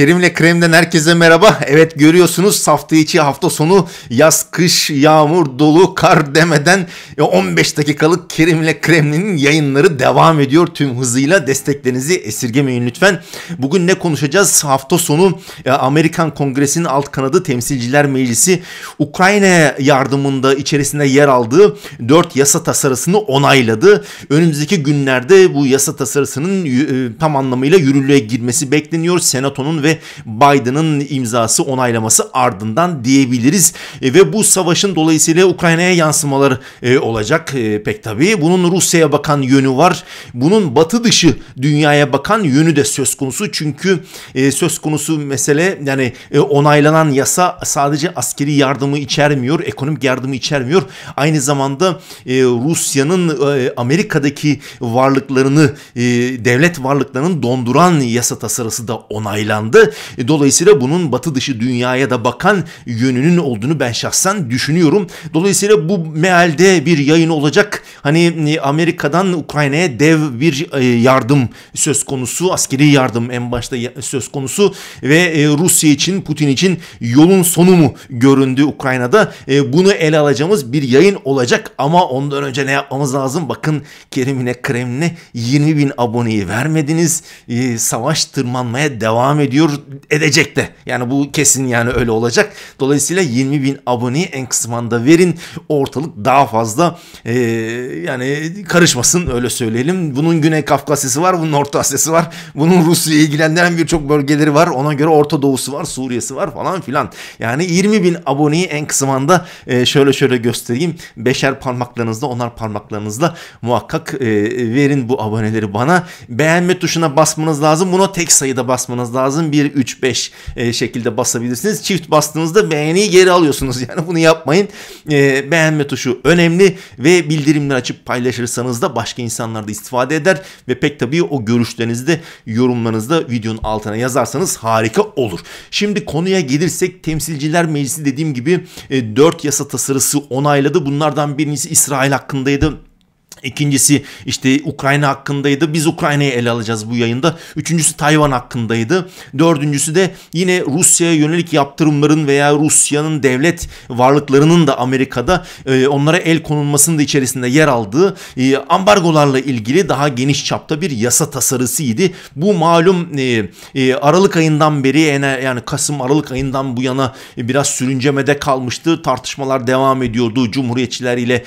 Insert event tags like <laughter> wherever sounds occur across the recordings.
Kerim'le Krem'den herkese merhaba. Evet görüyorsunuz hafta içi hafta sonu yaz, kış, yağmur, dolu, kar demeden 15 e, dakikalık Kerim'le Krem'in yayınları devam ediyor. Tüm hızıyla desteklerinizi esirgemeyin lütfen. Bugün ne konuşacağız? Hafta sonu e, Amerikan Kongresi'nin alt kanadı Temsilciler Meclisi Ukrayna yardımında içerisinde yer aldığı 4 yasa tasarısını onayladı. Önümüzdeki günlerde bu yasa tasarısının e, tam anlamıyla yürürlüğe girmesi bekleniyor. Senatonun ve kararı Biden'ın imzası onaylaması ardından diyebiliriz. E, ve bu savaşın dolayısıyla Ukrayna'ya yansımaları e, olacak e, pek tabii. Bunun Rusya'ya bakan yönü var. Bunun batı dışı dünyaya bakan yönü de söz konusu. Çünkü söz konusu mesele yani onaylanan yasa sadece askeri yardımı içermiyor, ekonomik yardımı içermiyor. Aynı zamanda Rusya'nın Amerika'daki varlıklarını, devlet varlıklarının donduran yasa tasarısı da onaylandı anlamda. E, dolayısıyla bunun batı dışı dünyaya da bakan yönünün olduğunu ben şahsen düşünüyorum. Dolayısıyla bu mealde bir yayın olacak. Hani e, Amerika'dan Ukrayna'ya dev bir e, yardım söz konusu. Askeri yardım en başta söz konusu ve Rusya için Putin için yolun sonu mu göründü Ukrayna'da? Bunu ele alacağımız bir yayın olacak ama ondan önce ne yapmamız lazım? Bakın Kerim'ine Kremlin'e 20 bin aboneyi vermediniz. Savaş tırmanmaya devam ediyor ediyor edecek de. Yani bu kesin yani öyle olacak. Dolayısıyla 20 bin aboneyi en kısmanda verin. Ortalık daha fazla e, yani karışmasın öyle söyleyelim. Bunun Güney Kafkasya'sı var, bunun Orta Asya'sı var. Bunun Rusya'yı ilgilendiren birçok bölgeleri var. Ona göre Orta Doğu'su var, Suriye'si var falan filan. Yani 20 bin aboneyi en kısmanda e, şöyle şöyle göstereyim. Beşer parmaklarınızla onar parmaklarınızla muhakkak e, verin bu aboneleri bana. Beğenme tuşuna basmanız lazım. Buna tek sayıda basmanız lazım. 1, 3, 5 e, şekilde basabilirsiniz. Çift bastığınızda beğeniyi geri alıyorsunuz. <laughs> Yani bunu yapmayın. E, beğenme tuşu önemli ve bildirimleri açıp paylaşırsanız da başka insanlar da istifade eder ve pek tabii o görüşlerinizi de yorumlarınızda videonun altına yazarsanız harika olur. Şimdi konuya gelirsek Temsilciler Meclisi dediğim gibi e, 4 yasa tasarısı onayladı. Bunlardan birincisi İsrail hakkındaydı. İkincisi işte Ukrayna hakkındaydı. Biz Ukrayna'yı ele alacağız bu yayında. Üçüncüsü Tayvan hakkındaydı. Dördüncüsü de yine Rusya'ya yönelik yaptırımların veya Rusya'nın devlet varlıklarının da Amerika'da e, onlara el konulmasının da içerisinde yer aldığı e, ambargolarla ilgili daha geniş çapta bir yasa tasarısıydı. Bu malum e, Aralık ayından beri yani Kasım Aralık ayından bu yana biraz sürüncemede kalmıştı. Tartışmalar devam ediyordu Cumhuriyetçiler ile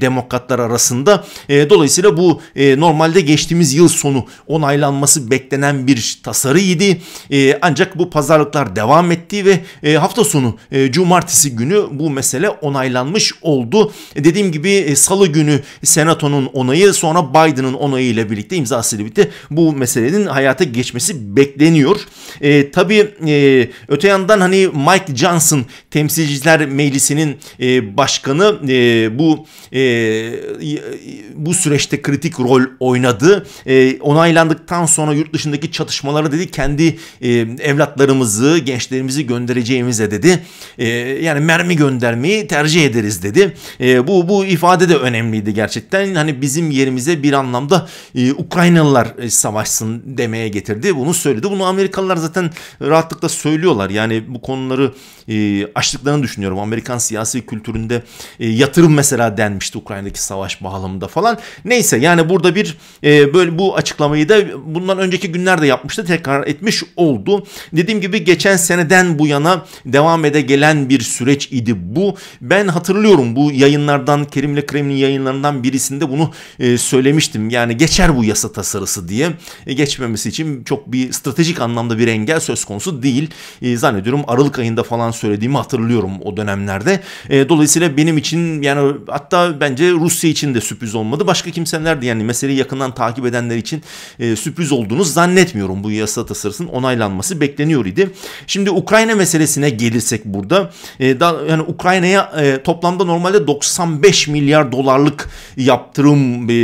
Demokratlar arasında e, dolayısıyla bu e, normalde geçtiğimiz yıl sonu onaylanması beklenen bir tasarıydı. E, ancak bu pazarlıklar devam etti ve e, hafta sonu e, cumartesi günü bu mesele onaylanmış oldu. E, dediğim gibi e, salı günü senatonun onayı sonra Biden'ın onayı ile birlikte imzasıyla birlikte bu meselenin hayata geçmesi bekleniyor. E, tabii e, öte yandan hani Mike Johnson temsilciler meclisinin e, başkanı e, bu e, bu süreçte kritik rol oynadı. E, onaylandıktan sonra yurt dışındaki çatışmaları dedi kendi e, evlatlarımızı, gençlerimizi göndereceğimize dedi. E, yani mermi göndermeyi tercih ederiz dedi. E, bu bu ifade de önemliydi gerçekten. Hani bizim yerimize bir anlamda e, Ukraynalılar e, savaşsın demeye getirdi. Bunu söyledi. Bunu Amerikalılar zaten rahatlıkla söylüyorlar. Yani bu konuları e, açtıklarını düşünüyorum. Amerikan siyasi kültüründe e, yatırım mesela denmişti Ukrayna'daki savaş bağlamında orada falan. Neyse yani burada bir e, böyle bu açıklamayı da bundan önceki günlerde yapmıştı tekrar etmiş oldu. Dediğim gibi geçen seneden bu yana devam ede gelen bir süreç idi bu. Ben hatırlıyorum bu yayınlardan Kerim'le Kremlin yayınlarından birisinde bunu e, söylemiştim. Yani geçer bu yasa tasarısı diye e, geçmemesi için çok bir stratejik anlamda bir engel söz konusu değil. E, zannediyorum Aralık ayında falan söylediğimi hatırlıyorum o dönemlerde. E, dolayısıyla benim için yani hatta bence Rusya için de sürpriz olmadı. Başka kimseler de yani meseleyi yakından takip edenler için e, sürpriz olduğunu zannetmiyorum. Bu yasa tasarısının onaylanması bekleniyor idi. Şimdi Ukrayna meselesine gelirsek burada e, da, yani Ukrayna'ya e, toplamda normalde 95 milyar dolarlık yaptırım e,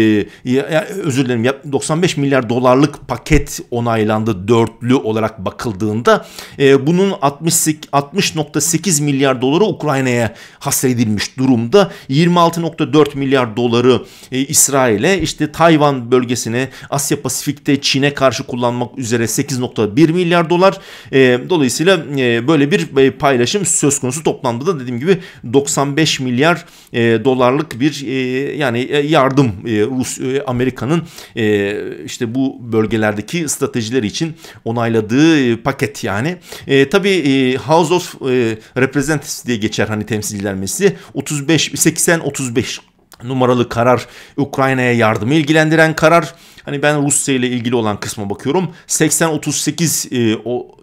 e, özür dilerim 95 milyar dolarlık paket onaylandı dörtlü olarak bakıldığında e, bunun 60.8 milyar doları Ukrayna'ya hasredilmiş durumda. 26.4 milyar doları e, İsrail'e işte Tayvan bölgesine Asya Pasifik'te Çin'e karşı kullanmak üzere 8.1 milyar dolar. E, dolayısıyla e, böyle bir e, paylaşım söz konusu toplamda da dediğim gibi 95 milyar e, dolarlık bir e, yani e, yardım e, Rus e, Amerika'nın e, işte bu bölgelerdeki stratejileri için onayladığı e, paket yani. E, tabii e, House of e, Representatives diye geçer hani temsilciler meclisi 35 80 35 numaralı karar Ukrayna'ya yardımı ilgilendiren karar Hani ben Rusya ile ilgili olan kısma bakıyorum. 80-38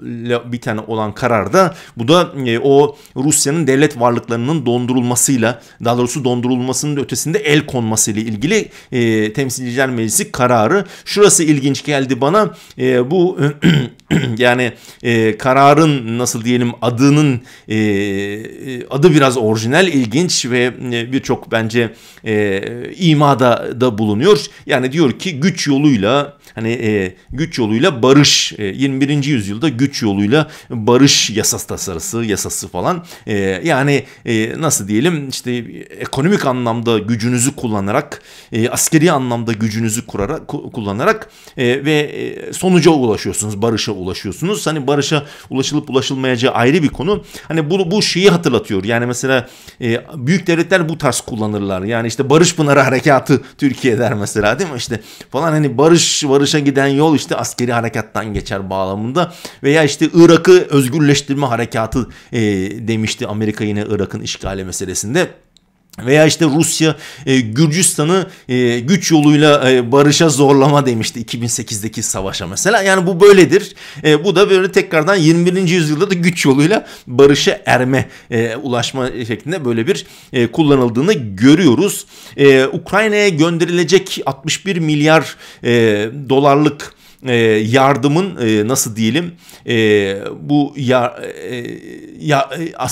ile biten olan kararda bu da e, o Rusya'nın devlet varlıklarının dondurulmasıyla daha doğrusu dondurulmasının ötesinde el konmasıyla ilgili e, Temsilciler Meclisi kararı. Şurası ilginç geldi bana. E, bu <clears throat> yani e, kararın nasıl diyelim adının e, e adı biraz orijinal, ilginç ve e, birçok bence e, imada da bulunuyor. Yani diyor ki güç yoluyla hani e, güç yoluyla barış e, 21. yüzyılda güç yoluyla barış yasası tasarısı yasası falan e, yani e, nasıl diyelim işte ekonomik anlamda gücünüzü kullanarak e, askeri anlamda gücünüzü kurarak kullanarak e, ve e, sonuca ulaşıyorsunuz barışa ulaşıyorsunuz hani barışa ulaşılıp ulaşılmayacağı ayrı bir konu hani bu bu şeyi hatırlatıyor yani mesela e, büyük devletler bu tarz kullanırlar yani işte barış pınarı harekatı Türkiye der mesela değil mi işte falan hani hani barış barışa giden yol işte askeri harekattan geçer bağlamında veya işte Irak'ı özgürleştirme harekatı e, demişti Amerika yine Irak'ın işgali meselesinde. Veya işte Rusya e, Gürcistan'ı e, güç yoluyla e, barışa zorlama demişti 2008'deki savaşa mesela. Yani bu böyledir. E, bu da böyle tekrardan 21. yüzyılda da güç yoluyla barışa erme, e, ulaşma şeklinde böyle bir e, kullanıldığını görüyoruz. E, Ukrayna'ya gönderilecek 61 milyar e, dolarlık e, yardımın e, nasıl diyelim e, bu ya, e, ya,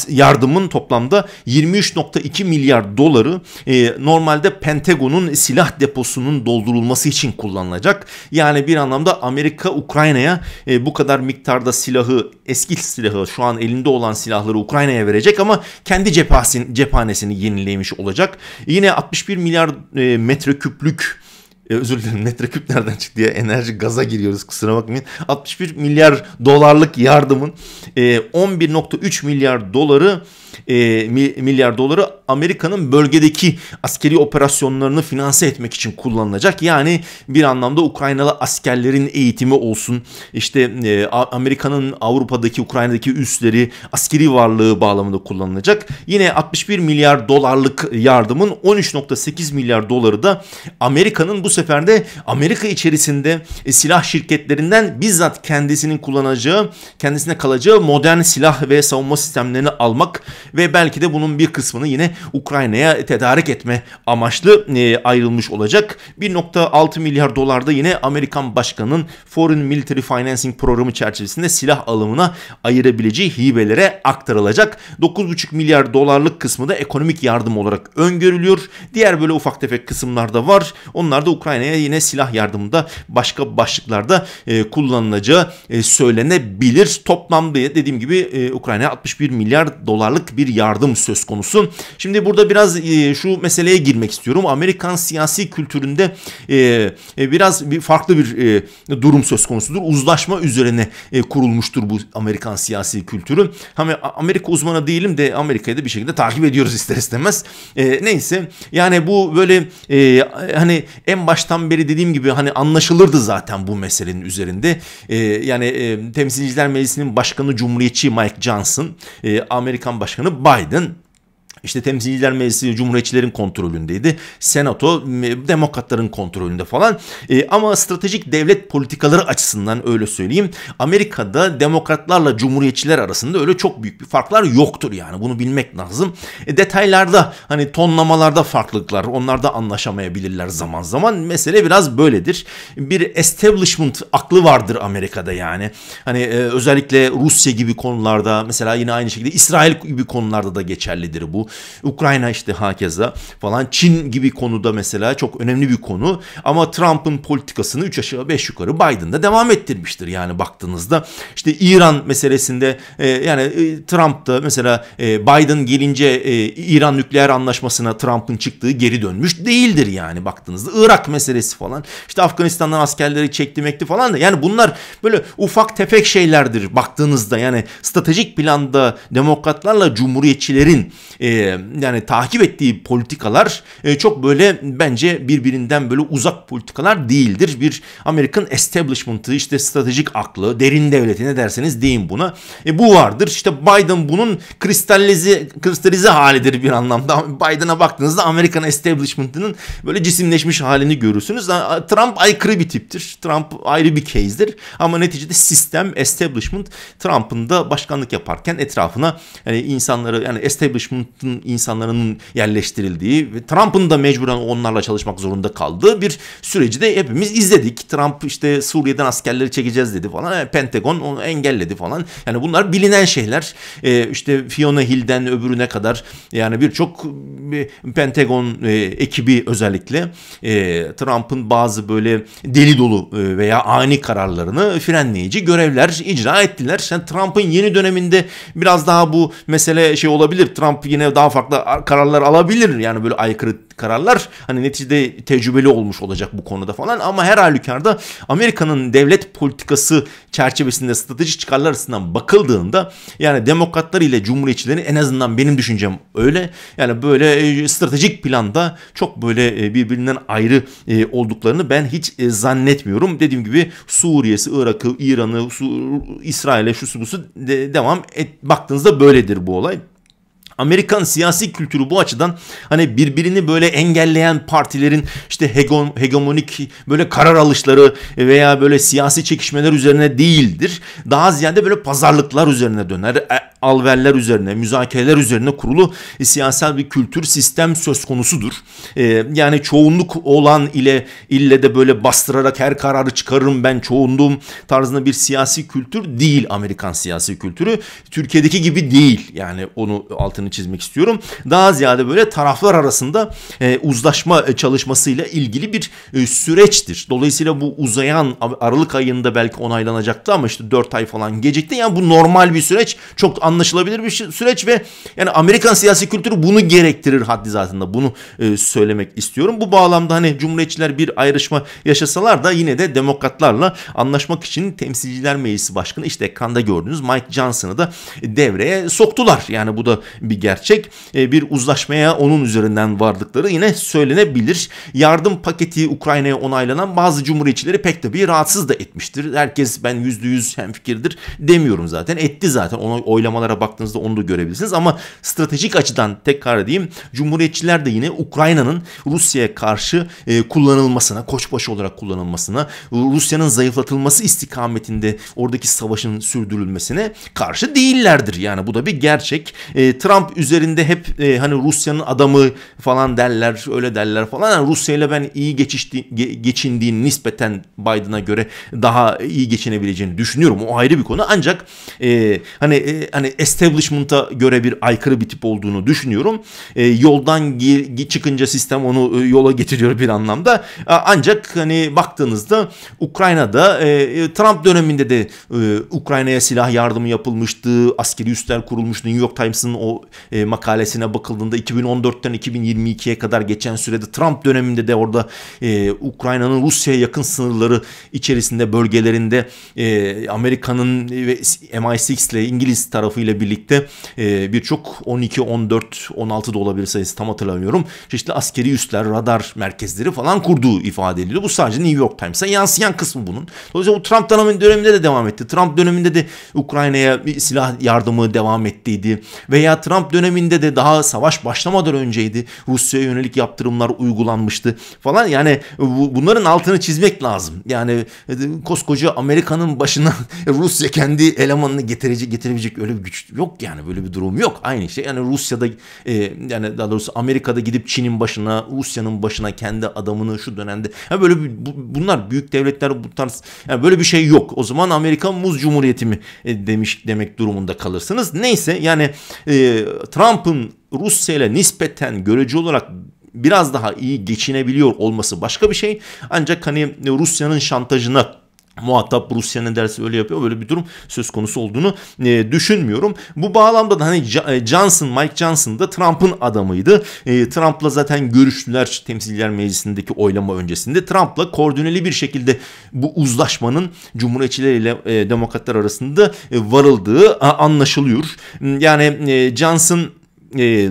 yardımın toplamda 23.2 milyar doları e, normalde Pentagon'un silah deposunun doldurulması için kullanılacak. Yani bir anlamda Amerika Ukrayna'ya e, bu kadar miktarda silahı eski silahı şu an elinde olan silahları Ukrayna'ya verecek ama kendi cephesini cephanesini yenilemiş olacak. Yine 61 milyar e, metreküplük e, özür dilerim metreküp nereden çıktı diye enerji gaza giriyoruz kusura bakmayın. 61 milyar dolarlık yardımın e, 11.3 milyar doları e, milyar doları Amerika'nın bölgedeki askeri operasyonlarını finanse etmek için kullanılacak. Yani bir anlamda Ukraynalı askerlerin eğitimi olsun. İşte e, Amerika'nın Avrupa'daki Ukrayna'daki üsleri askeri varlığı bağlamında kullanılacak. Yine 61 milyar dolarlık yardımın 13.8 milyar doları da Amerika'nın bu sefer de Amerika içerisinde e, silah şirketlerinden bizzat kendisinin kullanacağı, kendisine kalacağı modern silah ve savunma sistemlerini almak ve belki de bunun bir kısmını yine Ukrayna'ya tedarik etme amaçlı e, ayrılmış olacak. 1.6 milyar dolarda yine Amerikan Başkanı'nın Foreign Military Financing programı çerçevesinde silah alımına ayırabileceği hibelere aktarılacak. 9.5 milyar dolarlık kısmı da ekonomik yardım olarak öngörülüyor. Diğer böyle ufak tefek kısımlar da var. Onlar da Ukrayna'ya yine silah yardımında başka başlıklarda e, kullanılacağı e, söylenebilir. Toplamda dediğim gibi e, Ukrayna'ya 61 milyar dolarlık karşılık bir yardım söz konusu. Şimdi burada biraz e, şu meseleye girmek istiyorum. Amerikan siyasi kültüründe e, e, biraz bir farklı bir durum söz konusudur. Uzlaşma üzerine kurulmuştur bu Amerikan siyasi kültürü. Hani Amerika uzmanı değilim de Amerika'yı da bir şekilde takip ediyoruz ister istemez. neyse yani bu böyle hani en baştan beri dediğim gibi hani anlaşılırdı zaten bu meselenin üzerinde. yani Temsilciler Meclisi'nin başkanı Cumhuriyetçi Mike Johnson, Amerikan Başkanı Başkanı Biden işte temsilciler meclisi cumhuriyetçilerin kontrolündeydi. Senato demokratların kontrolünde falan. E, ama stratejik devlet politikaları açısından öyle söyleyeyim. Amerika'da demokratlarla cumhuriyetçiler arasında öyle çok büyük bir farklar yoktur yani. Bunu bilmek lazım. E, detaylarda hani tonlamalarda farklılıklar. Onlar da anlaşamayabilirler zaman zaman. Mesele biraz böyledir. Bir establishment aklı vardır Amerika'da yani. Hani e, özellikle Rusya gibi konularda mesela yine aynı şekilde İsrail gibi konularda da geçerlidir bu. Ukrayna işte hakeza falan Çin gibi konuda mesela çok önemli bir konu ama Trump'ın politikasını 3 aşağı 5 yukarı Biden'da devam ettirmiştir yani baktığınızda. işte İran meselesinde e, yani e, Trump da mesela e, Biden gelince e, İran nükleer anlaşmasına Trump'ın çıktığı geri dönmüş değildir yani baktığınızda. Irak meselesi falan işte Afganistan'dan askerleri çekti falan da yani bunlar böyle ufak tefek şeylerdir baktığınızda yani stratejik planda demokratlarla cumhuriyetçilerin e, yani takip ettiği politikalar e, çok böyle bence birbirinden böyle uzak politikalar değildir. Bir Amerikan establishment'ı işte stratejik aklı, derin devleti ne derseniz deyin buna. E, bu vardır. İşte Biden bunun kristalize, kristalize halidir bir anlamda. Biden'a baktığınızda Amerikan establishment'ının böyle cisimleşmiş halini görürsünüz. Trump aykırı bir tiptir. Trump ayrı bir case'dir. Ama neticede sistem, establishment Trump'ın da başkanlık yaparken etrafına yani insanları yani establishment'ın Trump'ın insanların yerleştirildiği ve Trump'ın da mecburen onlarla çalışmak zorunda kaldığı bir süreci de hepimiz izledik. Trump işte Suriye'den askerleri çekeceğiz dedi falan. E, Pentagon onu engelledi falan. Yani bunlar bilinen şeyler. E, işte Fiona Hill'den öbürüne kadar yani birçok e, Pentagon e, ekibi özellikle e, Trump'ın bazı böyle deli dolu e, veya ani kararlarını frenleyici görevler icra ettiler. Yani Trump'ın yeni döneminde biraz daha bu mesele şey olabilir. Trump yine daha daha farklı kararlar alabilir. Yani böyle aykırı kararlar hani neticede tecrübeli olmuş olacak bu konuda falan ama her halükarda Amerika'nın devlet politikası çerçevesinde stratejik çıkarlar arasından bakıldığında yani demokratlar ile cumhuriyetçilerin en azından benim düşüncem öyle. Yani böyle e, stratejik planda çok böyle e, birbirinden ayrı e, olduklarını ben hiç zannetmiyorum. Dediğim gibi Suriye'si, Irak'ı, İran'ı, İsrail'e şu su devam et. Baktığınızda böyledir bu olay. Amerikan siyasi kültürü bu açıdan hani birbirini böyle engelleyen partilerin işte hegon, hegemonik böyle karar alışları veya böyle siyasi çekişmeler üzerine değildir. Daha ziyade böyle pazarlıklar üzerine döner. E, Alverler üzerine, müzakereler üzerine kurulu e, siyasal bir kültür sistem söz konusudur. E, yani çoğunluk olan ile ille de böyle bastırarak her kararı çıkarırım ben çoğunluğum tarzında bir siyasi kültür değil Amerikan siyasi kültürü. Türkiye'deki gibi değil. Yani onu altını altını çizmek istiyorum. Daha ziyade böyle taraflar arasında e, uzlaşma e, çalışmasıyla ilgili bir e, süreçtir. Dolayısıyla bu uzayan Aralık ayında belki onaylanacaktı ama işte 4 ay falan gecikti. Yani bu normal bir süreç. Çok anlaşılabilir bir süreç ve yani Amerikan siyasi kültürü bunu gerektirir haddi zatında. Bunu e, söylemek istiyorum. Bu bağlamda hani cumhuriyetçiler bir ayrışma yaşasalar da yine de demokratlarla anlaşmak için temsilciler meclisi başkanı işte ekranda gördüğünüz Mike Johnson'ı da devreye soktular. Yani bu da bir gerçek. E, bir uzlaşmaya onun üzerinden vardıkları yine söylenebilir. Yardım paketi Ukrayna'ya onaylanan bazı cumhuriyetçileri pek tabii rahatsız da etmiştir. Herkes ben yüzde yüz hemfikirdir demiyorum zaten. Etti zaten. Ona, oylamalara baktığınızda onu da görebilirsiniz. Ama stratejik açıdan tekrar edeyim. Cumhuriyetçiler de yine Ukrayna'nın Rusya'ya karşı e, kullanılmasına, koçbaşı olarak kullanılmasına, Rusya'nın zayıflatılması istikametinde oradaki savaşın sürdürülmesine karşı değillerdir. Yani bu da bir gerçek. E, Trump üzerinde hep e, hani Rusya'nın adamı falan derler, öyle derler falan. Yani Rusya ile ben iyi geçişti, ge, geçindiğini nispeten Biden'a göre daha iyi geçinebileceğini düşünüyorum. O ayrı bir konu. Ancak e, hani e, hani establishment'a göre bir aykırı bir tip olduğunu düşünüyorum. E, yoldan çıkınca sistem onu e, yola getiriyor bir anlamda. Ancak hani baktığınızda Ukrayna'da e, e, Trump döneminde de e, Ukrayna'ya silah yardımı yapılmıştı. Askeri üsler kurulmuştu. New York Times'ın o e, makalesine bakıldığında 2014'ten 2022'ye kadar geçen sürede Trump döneminde de orada e, Ukrayna'nın Rusya'ya yakın sınırları içerisinde bölgelerinde e, Amerika'nın ve MI6 ile İngiliz tarafıyla birlikte e, birçok 12, 14, 16 da olabilir sayısı tam hatırlamıyorum. Çeşitli askeri üsler, radar merkezleri falan kurduğu ifade ediliyor. Bu sadece New York Times'a yansıyan kısmı bunun. Dolayısıyla bu Trump döneminde de devam etti. Trump döneminde de Ukrayna'ya silah yardımı devam ettiydi. Veya Trump Trump döneminde de daha savaş başlamadan önceydi. Rusya'ya yönelik yaptırımlar uygulanmıştı falan. Yani bunların altını çizmek lazım. Yani e, koskoca Amerika'nın başına <laughs> Rusya kendi elemanını getirecek getirebilecek öyle bir güç yok yani böyle bir durum yok. Aynı şey yani Rusya'da e, yani daha doğrusu Amerika'da gidip Çin'in başına Rusya'nın başına kendi adamını şu dönemde yani böyle bir, bunlar büyük devletler bu tarz yani böyle bir şey yok. O zaman Amerika Muz Cumhuriyeti mi e, demiş demek durumunda kalırsınız. Neyse yani e, Trump'ın Rusya ile nispeten görece olarak biraz daha iyi geçinebiliyor olması başka bir şey. Ancak hani Rusya'nın şantajına muhatap Rusya'nın dersi öyle yapıyor. Böyle bir durum söz konusu olduğunu e, düşünmüyorum. Bu bağlamda da hani e, Johnson, Mike Johnson da Trump'ın adamıydı. E, Trump'la zaten görüştüler temsilciler meclisindeki oylama öncesinde. Trump'la koordineli bir şekilde bu uzlaşmanın cumhuriyetçiler ile e, demokratlar arasında e, varıldığı a, anlaşılıyor. Yani e, Johnson... E,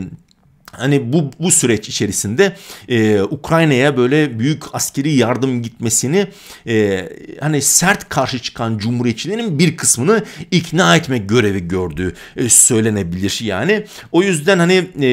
hani bu bu süreç içerisinde e, Ukrayna'ya böyle büyük askeri yardım gitmesini e, hani sert karşı çıkan cumhuriyetçilerin bir kısmını ikna etme görevi gördüğü e, söylenebilir yani. O yüzden hani e,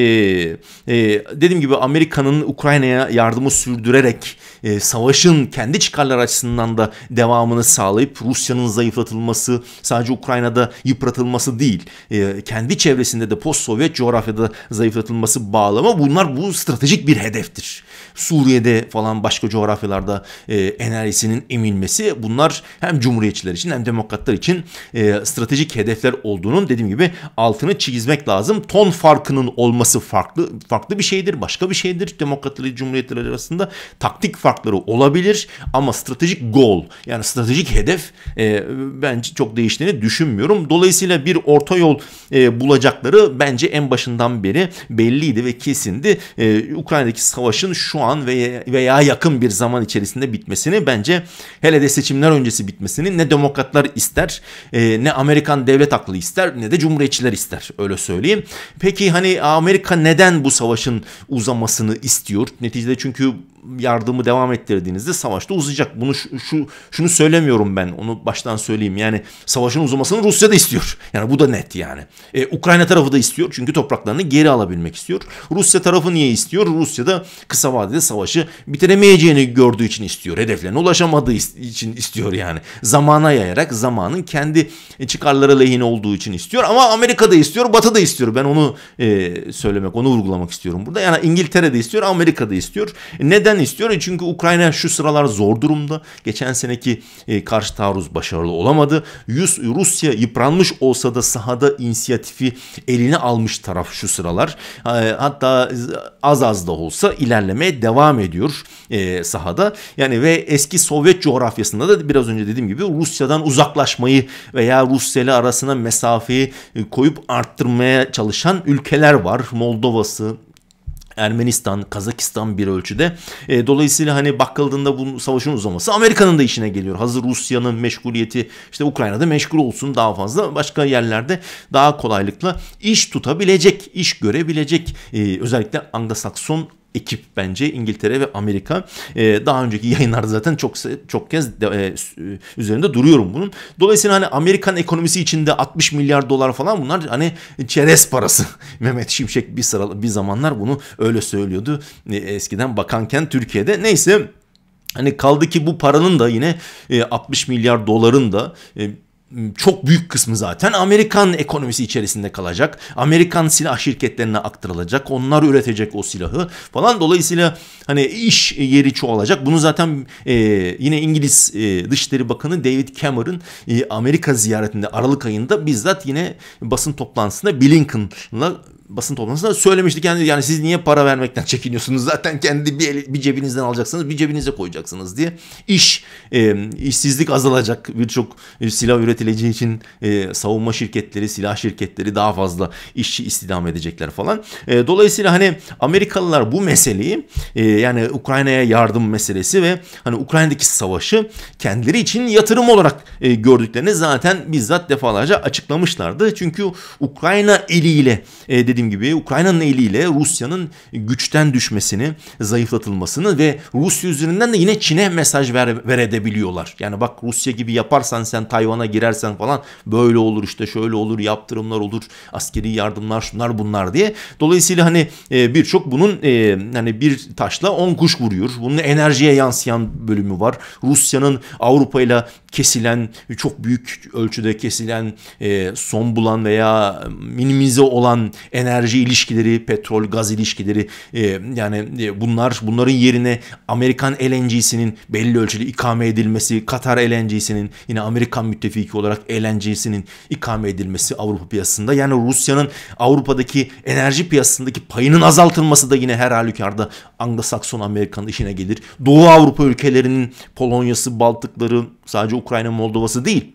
e, dediğim gibi Amerika'nın Ukrayna'ya yardımı sürdürerek e, savaşın kendi çıkarları açısından da devamını sağlayıp Rusya'nın zayıflatılması sadece Ukrayna'da yıpratılması değil e, kendi çevresinde de post Sovyet coğrafyada zayıflatılması bağlama bunlar bu stratejik bir hedeftir. Suriye'de falan başka coğrafyalarda e, enerjisinin emilmesi bunlar hem cumhuriyetçiler için hem demokratlar için e, stratejik hedefler olduğunun dediğim gibi altını çizmek lazım. Ton farkının olması farklı farklı bir şeydir, başka bir şeydir demokratlar ile cumhuriyetler arasında taktik farklı farkları olabilir ama stratejik gol yani stratejik hedef e, bence çok değiştiğini düşünmüyorum. Dolayısıyla bir orta yol e, bulacakları bence en başından beri belliydi ve kesindi. E, Ukrayna'daki savaşın şu an veya, veya yakın bir zaman içerisinde bitmesini bence hele de seçimler öncesi bitmesini ne demokratlar ister e, ne Amerikan devlet aklı ister ne de cumhuriyetçiler ister öyle söyleyeyim. Peki hani Amerika neden bu savaşın uzamasını istiyor? Neticede çünkü yardımı devam ettirdiğinizde savaşta uzayacak. Bunu şu, şu şunu söylemiyorum ben. Onu baştan söyleyeyim. Yani savaşın uzamasını Rusya da istiyor. Yani bu da net yani. E, Ukrayna tarafı da istiyor. Çünkü topraklarını geri alabilmek istiyor. Rusya tarafı niye istiyor? Rusya da kısa vadede savaşı bitiremeyeceğini gördüğü için istiyor. Hedeflerine ulaşamadığı için istiyor yani. Zamana yayarak zamanın kendi çıkarları lehine olduğu için istiyor. Ama Amerika da istiyor. Batı da istiyor. Ben onu e, söylemek, onu vurgulamak istiyorum burada. Yani İngiltere de istiyor. Amerika da istiyor. Neden neden istiyor? Çünkü Ukrayna şu sıralar zor durumda. Geçen seneki e, karşı taarruz başarılı olamadı. Yus, Rusya yıpranmış olsa da sahada inisiyatifi eline almış taraf şu sıralar. E, hatta az az da olsa ilerlemeye devam ediyor e, sahada. Yani ve eski Sovyet coğrafyasında da biraz önce dediğim gibi Rusya'dan uzaklaşmayı veya Rusya ile arasına mesafeyi koyup arttırmaya çalışan ülkeler var. Moldova'sı, Ermenistan, Kazakistan bir ölçüde. E, dolayısıyla hani bakıldığında bu savaşın uzaması Amerika'nın da işine geliyor. Hazır Rusya'nın meşguliyeti işte Ukrayna'da meşgul olsun daha fazla başka yerlerde daha kolaylıkla iş tutabilecek, iş görebilecek e, özellikle Anglo-Sakson ekip bence İngiltere ve Amerika. E, daha önceki <laughs> yayınlarda zaten çok çok kez de, e, e, üzerinde duruyorum bunun. Dolayısıyla hani Amerikan ekonomisi içinde 60 milyar dolar falan bunlar hani çerez parası. <laughs> Mehmet Şimşek bir sıra bir zamanlar bunu öyle söylüyordu. E, eskiden bakanken Türkiye'de. Neyse Hani kaldı ki bu paranın da yine 60 e, milyar doların da e, çok büyük kısmı zaten Amerikan ekonomisi içerisinde kalacak. Amerikan silah şirketlerine aktarılacak. Onlar üretecek o silahı falan. Dolayısıyla hani iş yeri çoğalacak. Bunu zaten e, yine İngiliz e, Dışişleri Bakanı David Cameron e, Amerika ziyaretinde Aralık ayında bizzat yine basın toplantısında Blinken'la basın toplantısında söylemişti kendi yani siz niye para vermekten çekiniyorsunuz zaten kendi bir, el, bir cebinizden alacaksınız bir cebinize koyacaksınız diye iş e, işsizlik azalacak birçok e, silah üretileceği için e, savunma şirketleri silah şirketleri daha fazla işçi istihdam edecekler falan e, dolayısıyla hani Amerikalılar bu meseleyi e, yani Ukrayna'ya yardım meselesi ve hani Ukrayna'daki savaşı kendileri için yatırım olarak e, gördüklerini zaten bizzat defalarca açıklamışlardı çünkü Ukrayna eliyle e, dediğim gibi Ukrayna'nın eliyle Rusya'nın güçten düşmesini, zayıflatılmasını ve Rusya üzerinden de yine Çin'e mesaj ver, ver edebiliyorlar. Yani bak Rusya gibi yaparsan sen Tayvan'a girersen falan böyle olur işte şöyle olur yaptırımlar olur askeri yardımlar şunlar bunlar diye. Dolayısıyla hani e, birçok bunun e, hani bir taşla on kuş vuruyor. Bunun enerjiye yansıyan bölümü var. Rusya'nın Avrupa ile kesilen, çok büyük ölçüde kesilen, e, son bulan veya minimize olan enerji ilişkileri, petrol, gaz ilişkileri e, yani e, bunlar bunların yerine Amerikan LNG'sinin belli ölçüde ikame edilmesi, Katar LNG'sinin yine Amerikan müttefiki olarak LNG'sinin ikame edilmesi Avrupa piyasasında. Yani Rusya'nın Avrupa'daki enerji piyasasındaki payının azaltılması da yine her halükarda Anglo-Sakson Amerikan işine gelir. Doğu Avrupa ülkelerinin Polonya'sı, Baltıkları sadece Ukrayna Moldovası değil.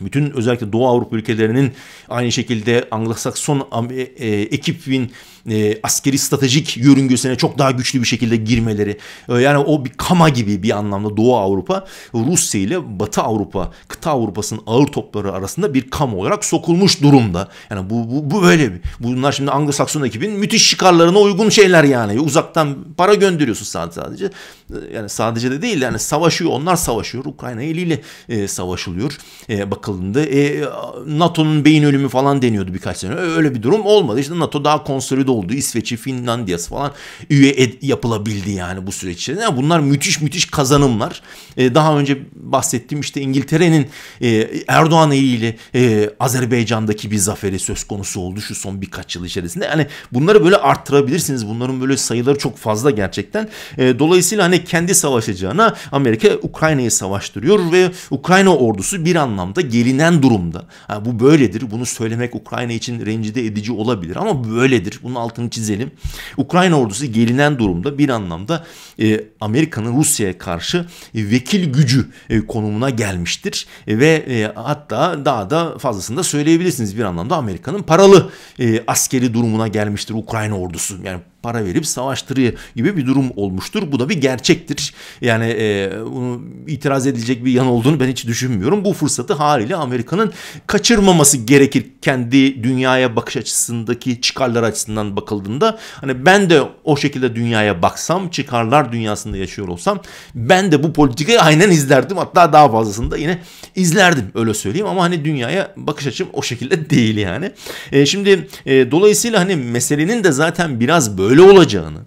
Bütün özellikle Doğu Avrupa ülkelerinin aynı şekilde Anglo-Sakson e, e, ekibin e, askeri stratejik yörüngesine çok daha güçlü bir şekilde girmeleri. E, yani o bir kama gibi bir anlamda Doğu Avrupa Rusya ile Batı Avrupa kıta Avrupa'sının ağır topları arasında bir kama olarak sokulmuş durumda. Yani bu, bu, bu böyle bir. Bunlar şimdi Anglo-Sakson ekibin müthiş çıkarlarına uygun şeyler yani. Uzaktan para gönderiyorsun sadece. E, yani sadece de değil yani savaşıyor onlar savaşıyor. Ukrayna eliyle e, savaşılıyor e, bakıldığında. E, NATO'nun beyin ölümü falan deniyordu birkaç sene. Öyle bir durum olmadı. İşte NATO daha konsolide oldu. İsveç'i, Finlandiya'sı falan üye ed- yapılabildi yani bu süreçte. Yani bunlar müthiş müthiş kazanımlar. E, daha önce bahsettiğim işte İngiltere'nin e, Erdoğan eliyle e, Azerbaycan'daki bir zaferi söz konusu oldu şu son birkaç yıl içerisinde. Yani bunları böyle arttırabilirsiniz. Bunların böyle sayıları çok fazla gerçekten. E, dolayısıyla hani kendi savaşacağına Amerika Ukrayna'yı savaştırıyor ve Ukrayna ordusu bir anlamda gelinen durumda. Yani bu böyledir. Bunu söylemek Ukrayna için rencide edici olabilir ama böyledir. Bunun altını çizelim. Ukrayna ordusu gelinen durumda bir anlamda e, Amerika'nın Rusya'ya karşı e, vekil gücü e, konumuna gelmiştir. E, ve e, hatta daha da fazlasını da söyleyebilirsiniz bir anlamda Amerika'nın paralı e, askeri durumuna gelmiştir Ukrayna ordusu. Yani para verip savaştırıyor gibi bir durum olmuştur. Bu da bir gerçektir. Yani e, bunu itiraz edilecek bir yan olduğunu ben hiç düşünmüyorum. Bu fırsatı haliyle Amerika'nın kaçırmaması gerekir. Kendi dünyaya bakış açısındaki çıkarlar açısından bakıldığında hani ben de o şekilde dünyaya baksam, çıkarlar dünyasında yaşıyor olsam ben de bu politikayı aynen izlerdim. Hatta daha fazlasını da yine izlerdim öyle söyleyeyim ama hani dünyaya bakış açım o şekilde değil yani. E, şimdi e, dolayısıyla hani meselenin de zaten biraz böyle böyle olacağını,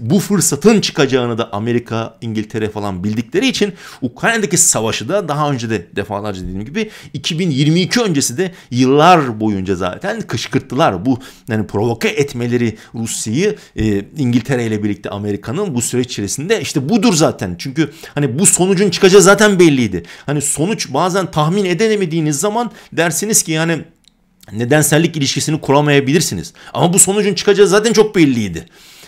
bu, fırsatın çıkacağını da Amerika, İngiltere falan bildikleri için Ukrayna'daki savaşı da daha önce de defalarca dediğim gibi 2022 öncesi de yıllar boyunca zaten kışkırttılar. Bu yani provoke etmeleri Rusya'yı e, İngiltere ile birlikte Amerika'nın bu süreç içerisinde işte budur zaten. Çünkü hani bu sonucun çıkacağı zaten belliydi. Hani sonuç bazen tahmin edemediğiniz zaman dersiniz ki yani nedensellik ilişkisini kuramayabilirsiniz. Ama bu sonucun çıkacağı zaten çok belliydi.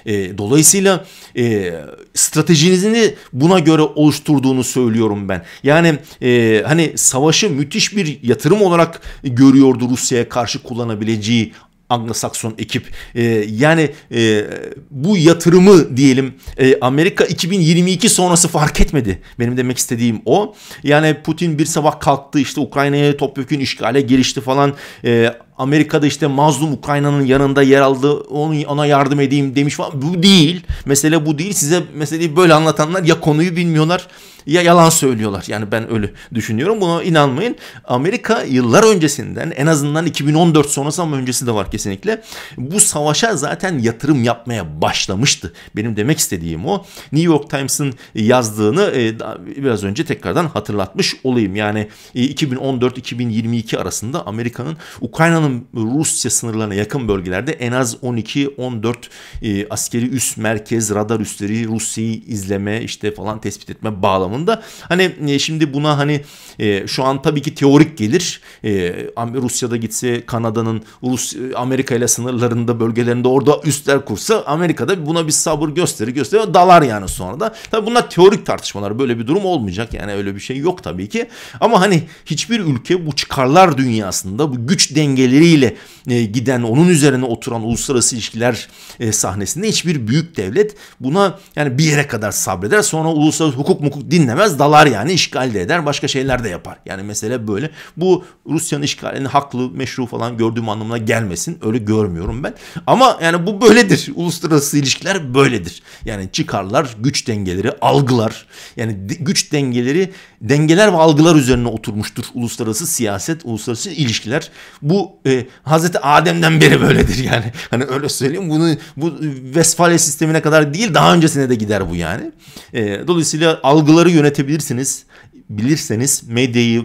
E, dolayısıyla e, stratejinizi buna göre oluşturduğunu söylüyorum ben. Yani e, hani savaşı müthiş bir yatırım olarak görüyordu Rusya'ya karşı kullanabileceği Anglo-Sakson ekip. E, yani e, bu yatırımı diyelim e, Amerika 2022 sonrası fark etmedi. Benim demek istediğim o. Yani Putin bir sabah kalktı işte Ukrayna'ya topyekun işgale girişti falan. E, Amerika'da işte mazlum Ukrayna'nın yanında yer aldı onu ona yardım edeyim demiş falan. Bu değil. Mesele bu değil. Size meseleyi böyle anlatanlar ya konuyu bilmiyorlar ya yalan söylüyorlar. Yani ben öyle düşünüyorum. Buna inanmayın. Amerika yıllar öncesinden en azından 2014 sonrası ama öncesi de var kesinlikle. Bu savaşa zaten yatırım yapmaya başlamıştı. Benim demek istediğim o. New York Times'ın yazdığını e, biraz önce tekrardan hatırlatmış olayım. Yani 2014-2022 e, arasında Amerika'nın Ukrayna'nın Ukrayna'nın Rusya sınırlarına yakın bölgelerde en az 12-14 e, askeri üst merkez radar üstleri Rusya'yı izleme işte falan tespit etme bağlamında. Hani e, şimdi buna hani e, şu an tabii ki teorik gelir. E, Rusya'da gitse Kanada'nın Rus e, Amerika ile sınırlarında bölgelerinde orada üstler kursa Amerika'da buna bir sabır gösteri gösteri dalar yani sonra da. tabi bunlar teorik tartışmalar. Böyle bir durum olmayacak. Yani öyle bir şey yok tabii ki. Ama hani hiçbir ülke bu çıkarlar dünyasında bu güç dengeli ilişkileriyle e, giden, onun üzerine oturan uluslararası ilişkiler e, sahnesinde hiçbir büyük devlet buna yani bir yere kadar sabreder. Sonra uluslararası hukuk mukuk dinlemez, dalar yani işgal de eder, başka şeyler de yapar. Yani mesele böyle. Bu Rusya'nın işgalini haklı, meşru falan gördüğüm anlamına gelmesin. Öyle görmüyorum ben. Ama yani bu böyledir. Uluslararası ilişkiler böyledir. Yani çıkarlar, güç dengeleri, algılar. Yani de, güç dengeleri, dengeler ve algılar üzerine oturmuştur uluslararası siyaset, uluslararası ilişkiler. Bu e, Hazreti Adem'den beri böyledir yani. <laughs> Hani öyle söyleyeyim. Bunu bu Vesfalya sistemine kadar değil daha öncesine de gider bu yani. E, dolayısıyla algıları yönetebilirsiniz. Bilirseniz medyayı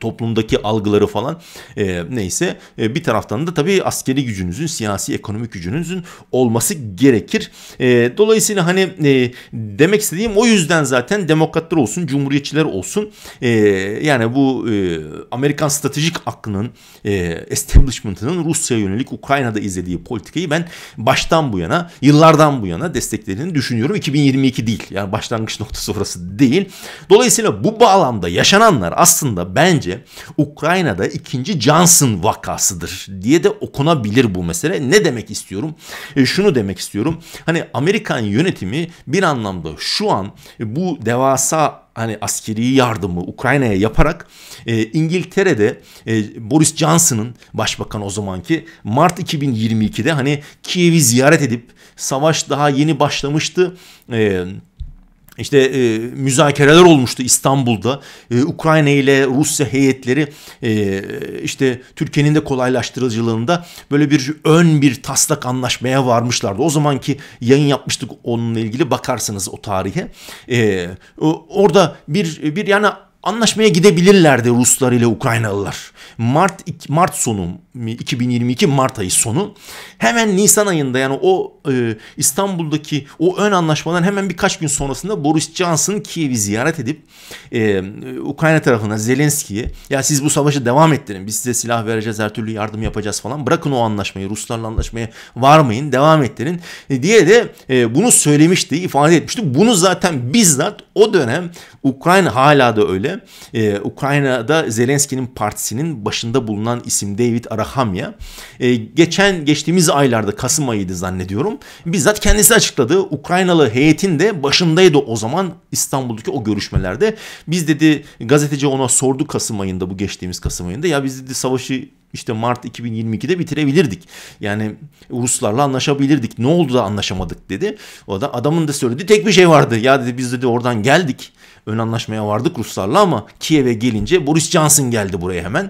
toplumdaki algıları falan e, neyse e, bir taraftan da tabii askeri gücünüzün siyasi ekonomik gücünüzün olması gerekir. E, dolayısıyla hani e, demek istediğim o yüzden zaten demokratlar olsun cumhuriyetçiler olsun e, yani bu e, Amerikan stratejik aklının e, establishment'ının Rusya yönelik Ukrayna'da izlediği politikayı ben baştan bu yana yıllardan bu yana desteklediğini düşünüyorum. 2022 değil yani başlangıç noktası orası değil. Dolayısıyla bu bağlamda yaşananlar aslında bence bence Ukrayna'da ikinci Johnson vakasıdır diye de okunabilir bu mesele. Ne demek istiyorum? E, şunu demek istiyorum. Hani Amerikan yönetimi bir anlamda şu an bu devasa hani askeri yardımı Ukrayna'ya yaparak e, İngiltere'de e, Boris Johnson'ın başbakan o zamanki Mart 2022'de hani Kiev'i ziyaret edip savaş daha yeni başlamıştı. E, işte e, müzakereler olmuştu İstanbul'da. E, Ukrayna ile Rusya heyetleri e, işte Türkiye'nin de kolaylaştırıcılığında böyle bir ön bir taslak anlaşmaya varmışlardı. O zamanki yayın yapmıştık onunla ilgili bakarsınız o tarihe. E, orada bir bir yani anlaşmaya gidebilirlerdi Ruslar ile Ukraynalılar. Mart Mart sonu 2022 Mart ayı sonu hemen Nisan ayında yani o e, İstanbul'daki o ön anlaşmadan hemen birkaç gün sonrasında Boris Johnson Kiev'i ziyaret edip e, Ukrayna tarafına Zelenski'ye ya siz bu savaşı devam ettirin biz size silah vereceğiz her türlü yardım yapacağız falan bırakın o anlaşmayı Ruslarla anlaşmaya varmayın devam ettirin diye de e, bunu söylemişti ifade etmişti bunu zaten bizzat o dönem Ukrayna hala da öyle şöyle. E, Ukrayna'da Zelenski'nin partisinin başında bulunan isim David Arahamya. E, geçen geçtiğimiz aylarda Kasım ayıydı zannediyorum. Bizzat kendisi açıkladı. Ukraynalı heyetin de başındaydı o zaman İstanbul'daki o görüşmelerde. Biz dedi gazeteci ona sordu Kasım ayında bu geçtiğimiz Kasım ayında. Ya biz dedi savaşı işte Mart 2022'de bitirebilirdik. Yani Ruslarla anlaşabilirdik. Ne oldu da anlaşamadık dedi. O da adamın da söylediği tek bir şey vardı. Ya dedi biz dedi oradan geldik ön anlaşmaya vardık Ruslarla ama Kiev'e gelince Boris Johnson geldi buraya hemen.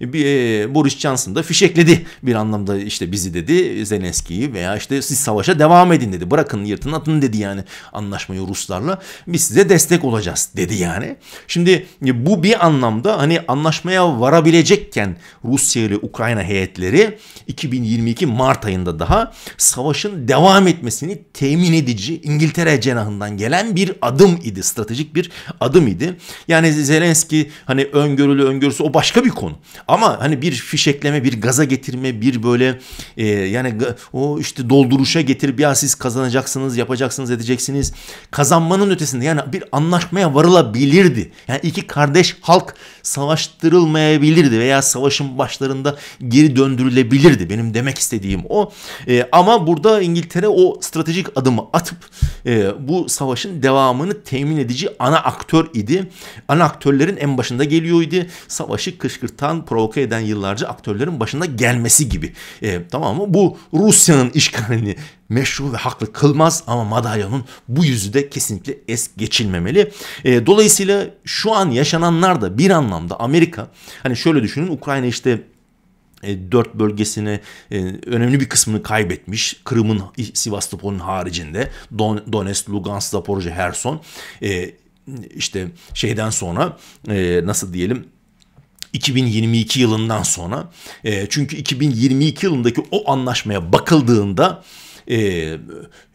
E, e, Boris Johnson da fişekledi bir anlamda işte bizi dedi Zelenski'yi veya işte siz savaşa devam edin dedi. Bırakın yırtın atın dedi yani anlaşmayı Ruslarla. Biz size destek olacağız dedi yani. Şimdi e, bu bir anlamda hani anlaşmaya varabilecekken Rusya ile Ukrayna heyetleri 2022 Mart ayında daha savaşın devam etmesini temin edici İngiltere cenahından gelen bir adım idi. Stratejik bir adım idi. Yani Zelenski hani öngörülü öngörüsü o başka bir konu. Ama hani bir fişekleme, bir gaza getirme, bir böyle e, yani o işte dolduruşa getir ya siz kazanacaksınız, yapacaksınız, edeceksiniz. Kazanmanın ötesinde yani bir anlaşmaya varılabilirdi. Yani iki kardeş halk savaştırılmayabilirdi veya savaşın başlarında geri döndürülebilirdi. Benim demek istediğim o. E, ama burada İngiltere o stratejik adımı atıp e, bu savaşın devamını temin edici ana aktör idi. Ana aktörlerin en başında geliyor Savaşı kışkırtan, provoke eden yıllarca aktörlerin başında gelmesi gibi. E, tamam mı? Bu Rusya'nın işgalini meşru ve haklı kılmaz ama madalyonun bu yüzü de kesinlikle es geçilmemeli. E, dolayısıyla şu an yaşananlar da bir anlamda Amerika hani şöyle düşünün Ukrayna işte e, dört bölgesine e, önemli bir kısmını kaybetmiş. Kırım'ın Sivastopol'un haricinde Donetsk, Lugansk, Zaporojye, Herson. E, işte şeyden sonra e, nasıl diyelim 2022 yılından sonra e, çünkü 2022 yılındaki o anlaşmaya bakıldığında e,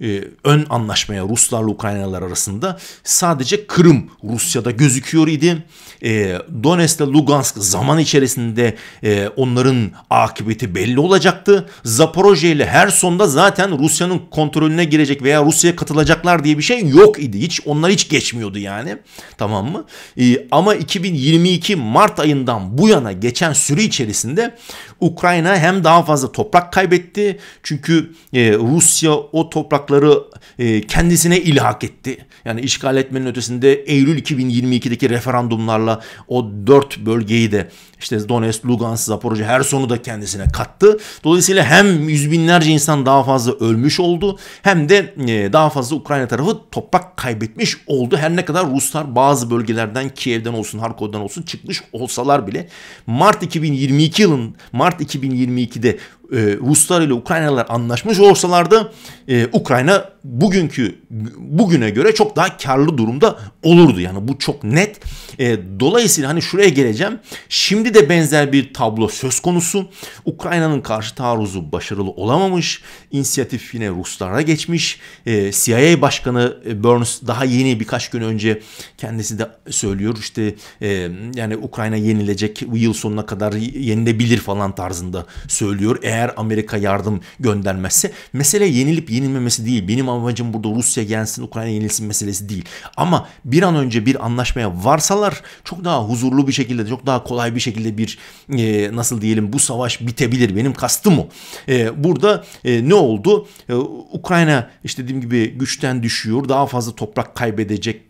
e, ön anlaşmaya Ruslarla Ukraynalılar arasında sadece Kırım Rusya'da gözüküyor idi. E, Donetsk Lugansk zaman içerisinde e, onların akıbeti belli olacaktı. Zaporojye ile her sonda zaten Rusya'nın kontrolüne girecek veya Rusya'ya katılacaklar diye bir şey yok idi. Hiç onlar hiç geçmiyordu yani. Tamam mı? E, ama 2022 Mart ayından bu yana geçen süre içerisinde Ukrayna hem daha fazla toprak kaybetti. Çünkü e, Rusya o toprakları e, kendisine ilhak etti. Yani işgal etmenin ötesinde Eylül 2022'deki referandumlarla o dört bölgeyi de işte Donetsk, Lugansk, her sonu da kendisine kattı. Dolayısıyla hem yüz binlerce insan daha fazla ölmüş oldu hem de e, daha fazla Ukrayna tarafı toprak kaybetmiş oldu. Her ne kadar Ruslar bazı bölgelerden Kiev'den olsun, Harkov'dan olsun çıkmış olsalar bile Mart 2022 yılın Mart Mart 2022'de e, Ruslar ile Ukraynalılar anlaşmış olsalardı e, Ukrayna bugünkü bugüne göre çok daha karlı durumda olurdu. Yani bu çok net. E, dolayısıyla hani şuraya geleceğim. Şimdi de benzer bir tablo söz konusu. Ukrayna'nın karşı taarruzu başarılı olamamış. İnisiyatif yine Ruslara geçmiş. E, CIA Başkanı e, Burns daha yeni birkaç gün önce kendisi de söylüyor İşte e, yani Ukrayna yenilecek yıl sonuna kadar yenilebilir falan tarzında söylüyor. Eğer eğer Amerika yardım göndermezse mesele yenilip yenilmemesi değil. Benim amacım burada Rusya yensin Ukrayna yenilsin meselesi değil. Ama bir an önce bir anlaşmaya varsalar çok daha huzurlu bir şekilde çok daha kolay bir şekilde bir e, nasıl diyelim bu savaş bitebilir. Benim kastım o. E, burada e, ne oldu? E, Ukrayna işte dediğim gibi güçten düşüyor. Daha fazla toprak kaybedecek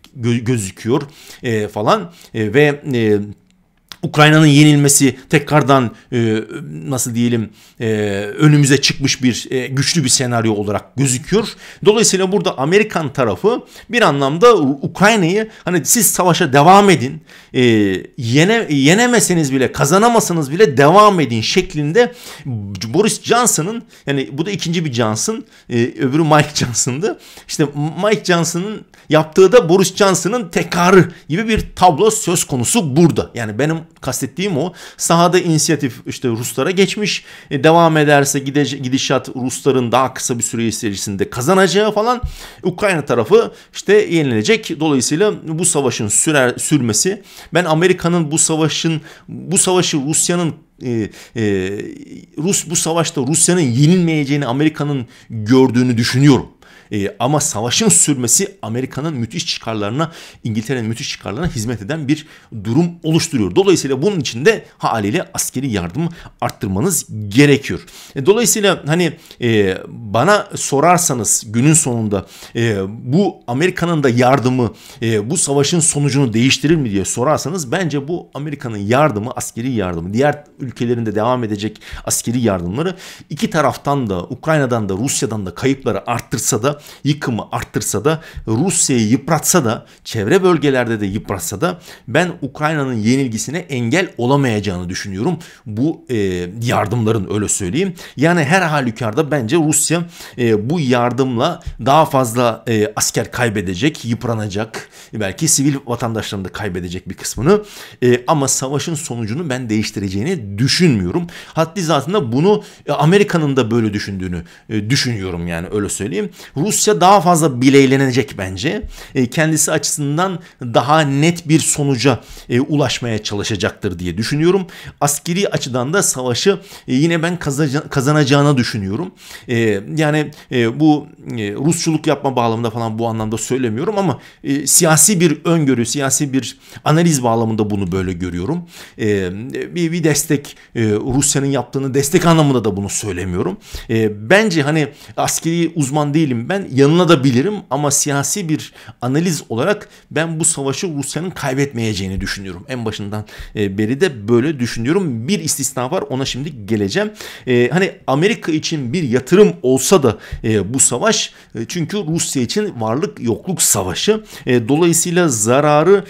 gözüküyor e, falan e, ve e, Ukrayna'nın yenilmesi tekrardan e, nasıl diyelim e, önümüze çıkmış bir e, güçlü bir senaryo olarak gözüküyor. Dolayısıyla burada Amerikan tarafı bir anlamda Ukrayna'yı hani siz savaşa devam edin e, yene, yenemeseniz bile kazanamasanız bile devam edin şeklinde Boris Johnson'ın yani bu da ikinci bir Johnson e, öbürü Mike Johnson'dı. İşte Mike Johnson'ın yaptığı da Boris Johnson'ın tekrarı gibi bir tablo söz konusu burada. Yani benim kastettiğim o. Sahada inisiyatif işte Ruslara geçmiş. E, devam ederse gidece, gidişat Rusların daha kısa bir süre içerisinde kazanacağı falan Ukrayna tarafı işte yenilecek. Dolayısıyla bu savaşın sürer, sürmesi ben Amerika'nın bu savaşın bu savaşı Rusya'nın e, e, Rus bu savaşta Rusya'nın yenilmeyeceğini Amerika'nın gördüğünü düşünüyorum. E, ama savaşın sürmesi Amerika'nın müthiş çıkarlarına, İngiltere'nin müthiş çıkarlarına hizmet eden bir durum oluşturuyor. Dolayısıyla bunun için de haliyle askeri yardım arttırmanız gerekiyor. E, dolayısıyla hani e, bana sorarsanız günün sonunda e, bu Amerika'nın da yardımı e, bu savaşın sonucunu değiştirir mi diye sorarsanız bence bu Amerika'nın yardımı, askeri yardımı, diğer ülkelerinde devam edecek askeri yardımları iki taraftan da Ukrayna'dan da Rusya'dan da kayıpları arttırsa da yıkımı arttırsa da Rusya'yı yıpratsa da çevre bölgelerde de yıpratsa da ben Ukrayna'nın yenilgisine engel olamayacağını düşünüyorum. Bu e, yardımların öyle söyleyeyim. Yani her halükarda bence Rusya e, bu yardımla daha fazla e, asker kaybedecek, yıpranacak. Belki sivil vatandaşlarını da kaybedecek bir kısmını. E, ama savaşın sonucunu ben değiştireceğini düşünmüyorum. Haddi zatında bunu e, Amerika'nın da böyle düşündüğünü e, düşünüyorum yani öyle söyleyeyim. Rus Rusya daha fazla bileylenecek bence. E, kendisi açısından daha net bir sonuca e, ulaşmaya çalışacaktır diye düşünüyorum. Askeri açıdan da savaşı e, yine ben kazanacağına düşünüyorum. E, yani e, bu e, Rusçuluk yapma bağlamında falan bu anlamda söylemiyorum ama e, siyasi bir öngörü, siyasi bir analiz bağlamında bunu böyle görüyorum. E, bir, bir destek e, Rusya'nın yaptığını destek anlamında da bunu söylemiyorum. E, bence hani askeri uzman değilim ben ben yanına da bilirim ama siyasi bir analiz olarak ben bu savaşı Rusya'nın kaybetmeyeceğini düşünüyorum. En başından e, beri de böyle düşünüyorum. Bir istisna var ona şimdi geleceğim. E, hani Amerika için bir yatırım olsa da e, bu savaş çünkü Rusya için varlık yokluk savaşı. Dolayısıyla zararı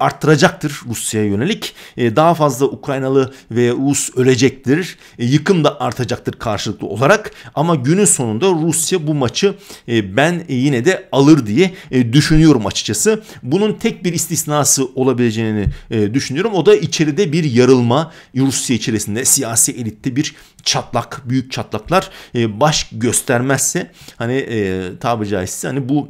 arttıracaktır Rusya'ya yönelik. Daha fazla Ukraynalı ve Rus ölecektir. Yıkım da artacaktır karşılıklı olarak. Ama günün sonunda Rusya bu maçı e, ben yine de alır diye e, düşünüyorum açıkçası. Bunun tek bir istisnası olabileceğini e, düşünüyorum. O da içeride bir yarılma Rusya içerisinde siyasi elitte bir çatlak, büyük çatlaklar baş göstermezse hani e, tabiri caizse hani bu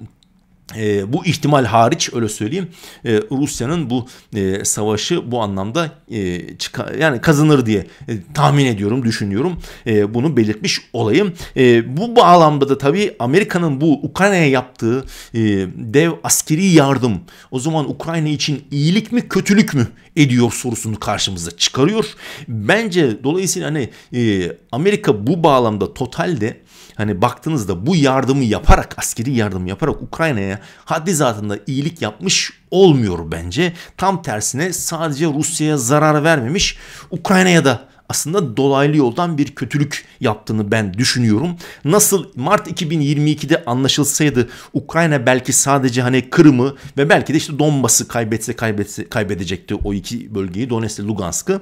e, bu ihtimal hariç öyle söyleyeyim e, Rusya'nın bu e, savaşı bu anlamda e, çıkar, yani kazanır diye e, tahmin ediyorum düşünüyorum e, bunu belirtmiş olayım e, bu bağlamda da tabii Amerika'nın bu Ukrayna'ya yaptığı e, dev askeri yardım o zaman Ukrayna için iyilik mi kötülük mü ediyor sorusunu karşımıza çıkarıyor bence dolayısıyla hani e, Amerika bu bağlamda totalde hani baktığınızda bu yardımı yaparak askeri yardım yaparak Ukrayna'ya haddi zatında iyilik yapmış olmuyor bence. Tam tersine sadece Rusya'ya zarar vermemiş Ukrayna'ya da aslında dolaylı yoldan bir kötülük yaptığını ben düşünüyorum. Nasıl Mart 2022'de anlaşılsaydı Ukrayna belki sadece hani Kırım'ı ve belki de işte Donbas'ı kaybetse kaybetse kaybedecekti o iki bölgeyi Donetsk ve Lugansk'ı.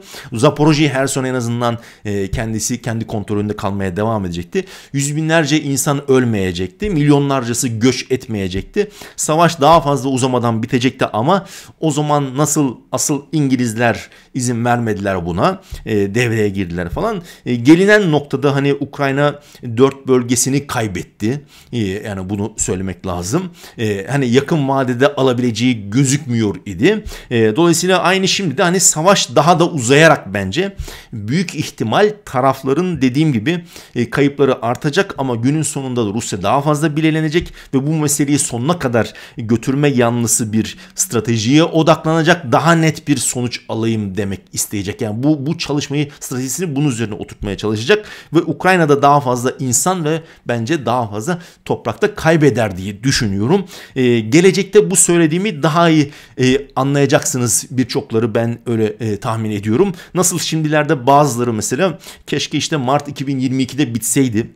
her Herson en azından e, kendisi kendi kontrolünde kalmaya devam edecekti. Yüz binlerce insan ölmeyecekti. Milyonlarcası göç etmeyecekti. Savaş daha fazla uzamadan bitecekti ama o zaman nasıl asıl İngilizler izin vermediler buna. E, devlet araya girdiler falan. E, gelinen noktada hani Ukrayna dört bölgesini kaybetti. E, yani bunu söylemek lazım. E, hani yakın vadede alabileceği gözükmüyor idi. E, dolayısıyla aynı şimdi de hani savaş daha da uzayarak bence büyük ihtimal tarafların dediğim gibi e, kayıpları artacak ama günün sonunda da Rusya daha fazla bilelenecek ve bu meseleyi sonuna kadar götürme yanlısı bir stratejiye odaklanacak. Daha net bir sonuç alayım demek isteyecek. Yani bu bu çalışmayı stratejisini bunun üzerine oturtmaya çalışacak ve Ukrayna'da daha fazla insan ve bence daha fazla toprakta kaybeder diye düşünüyorum. Ee, gelecekte bu söylediğimi daha iyi e, anlayacaksınız birçokları ben öyle e, tahmin ediyorum. Nasıl şimdilerde bazıları mesela keşke işte Mart 2022'de bitseydi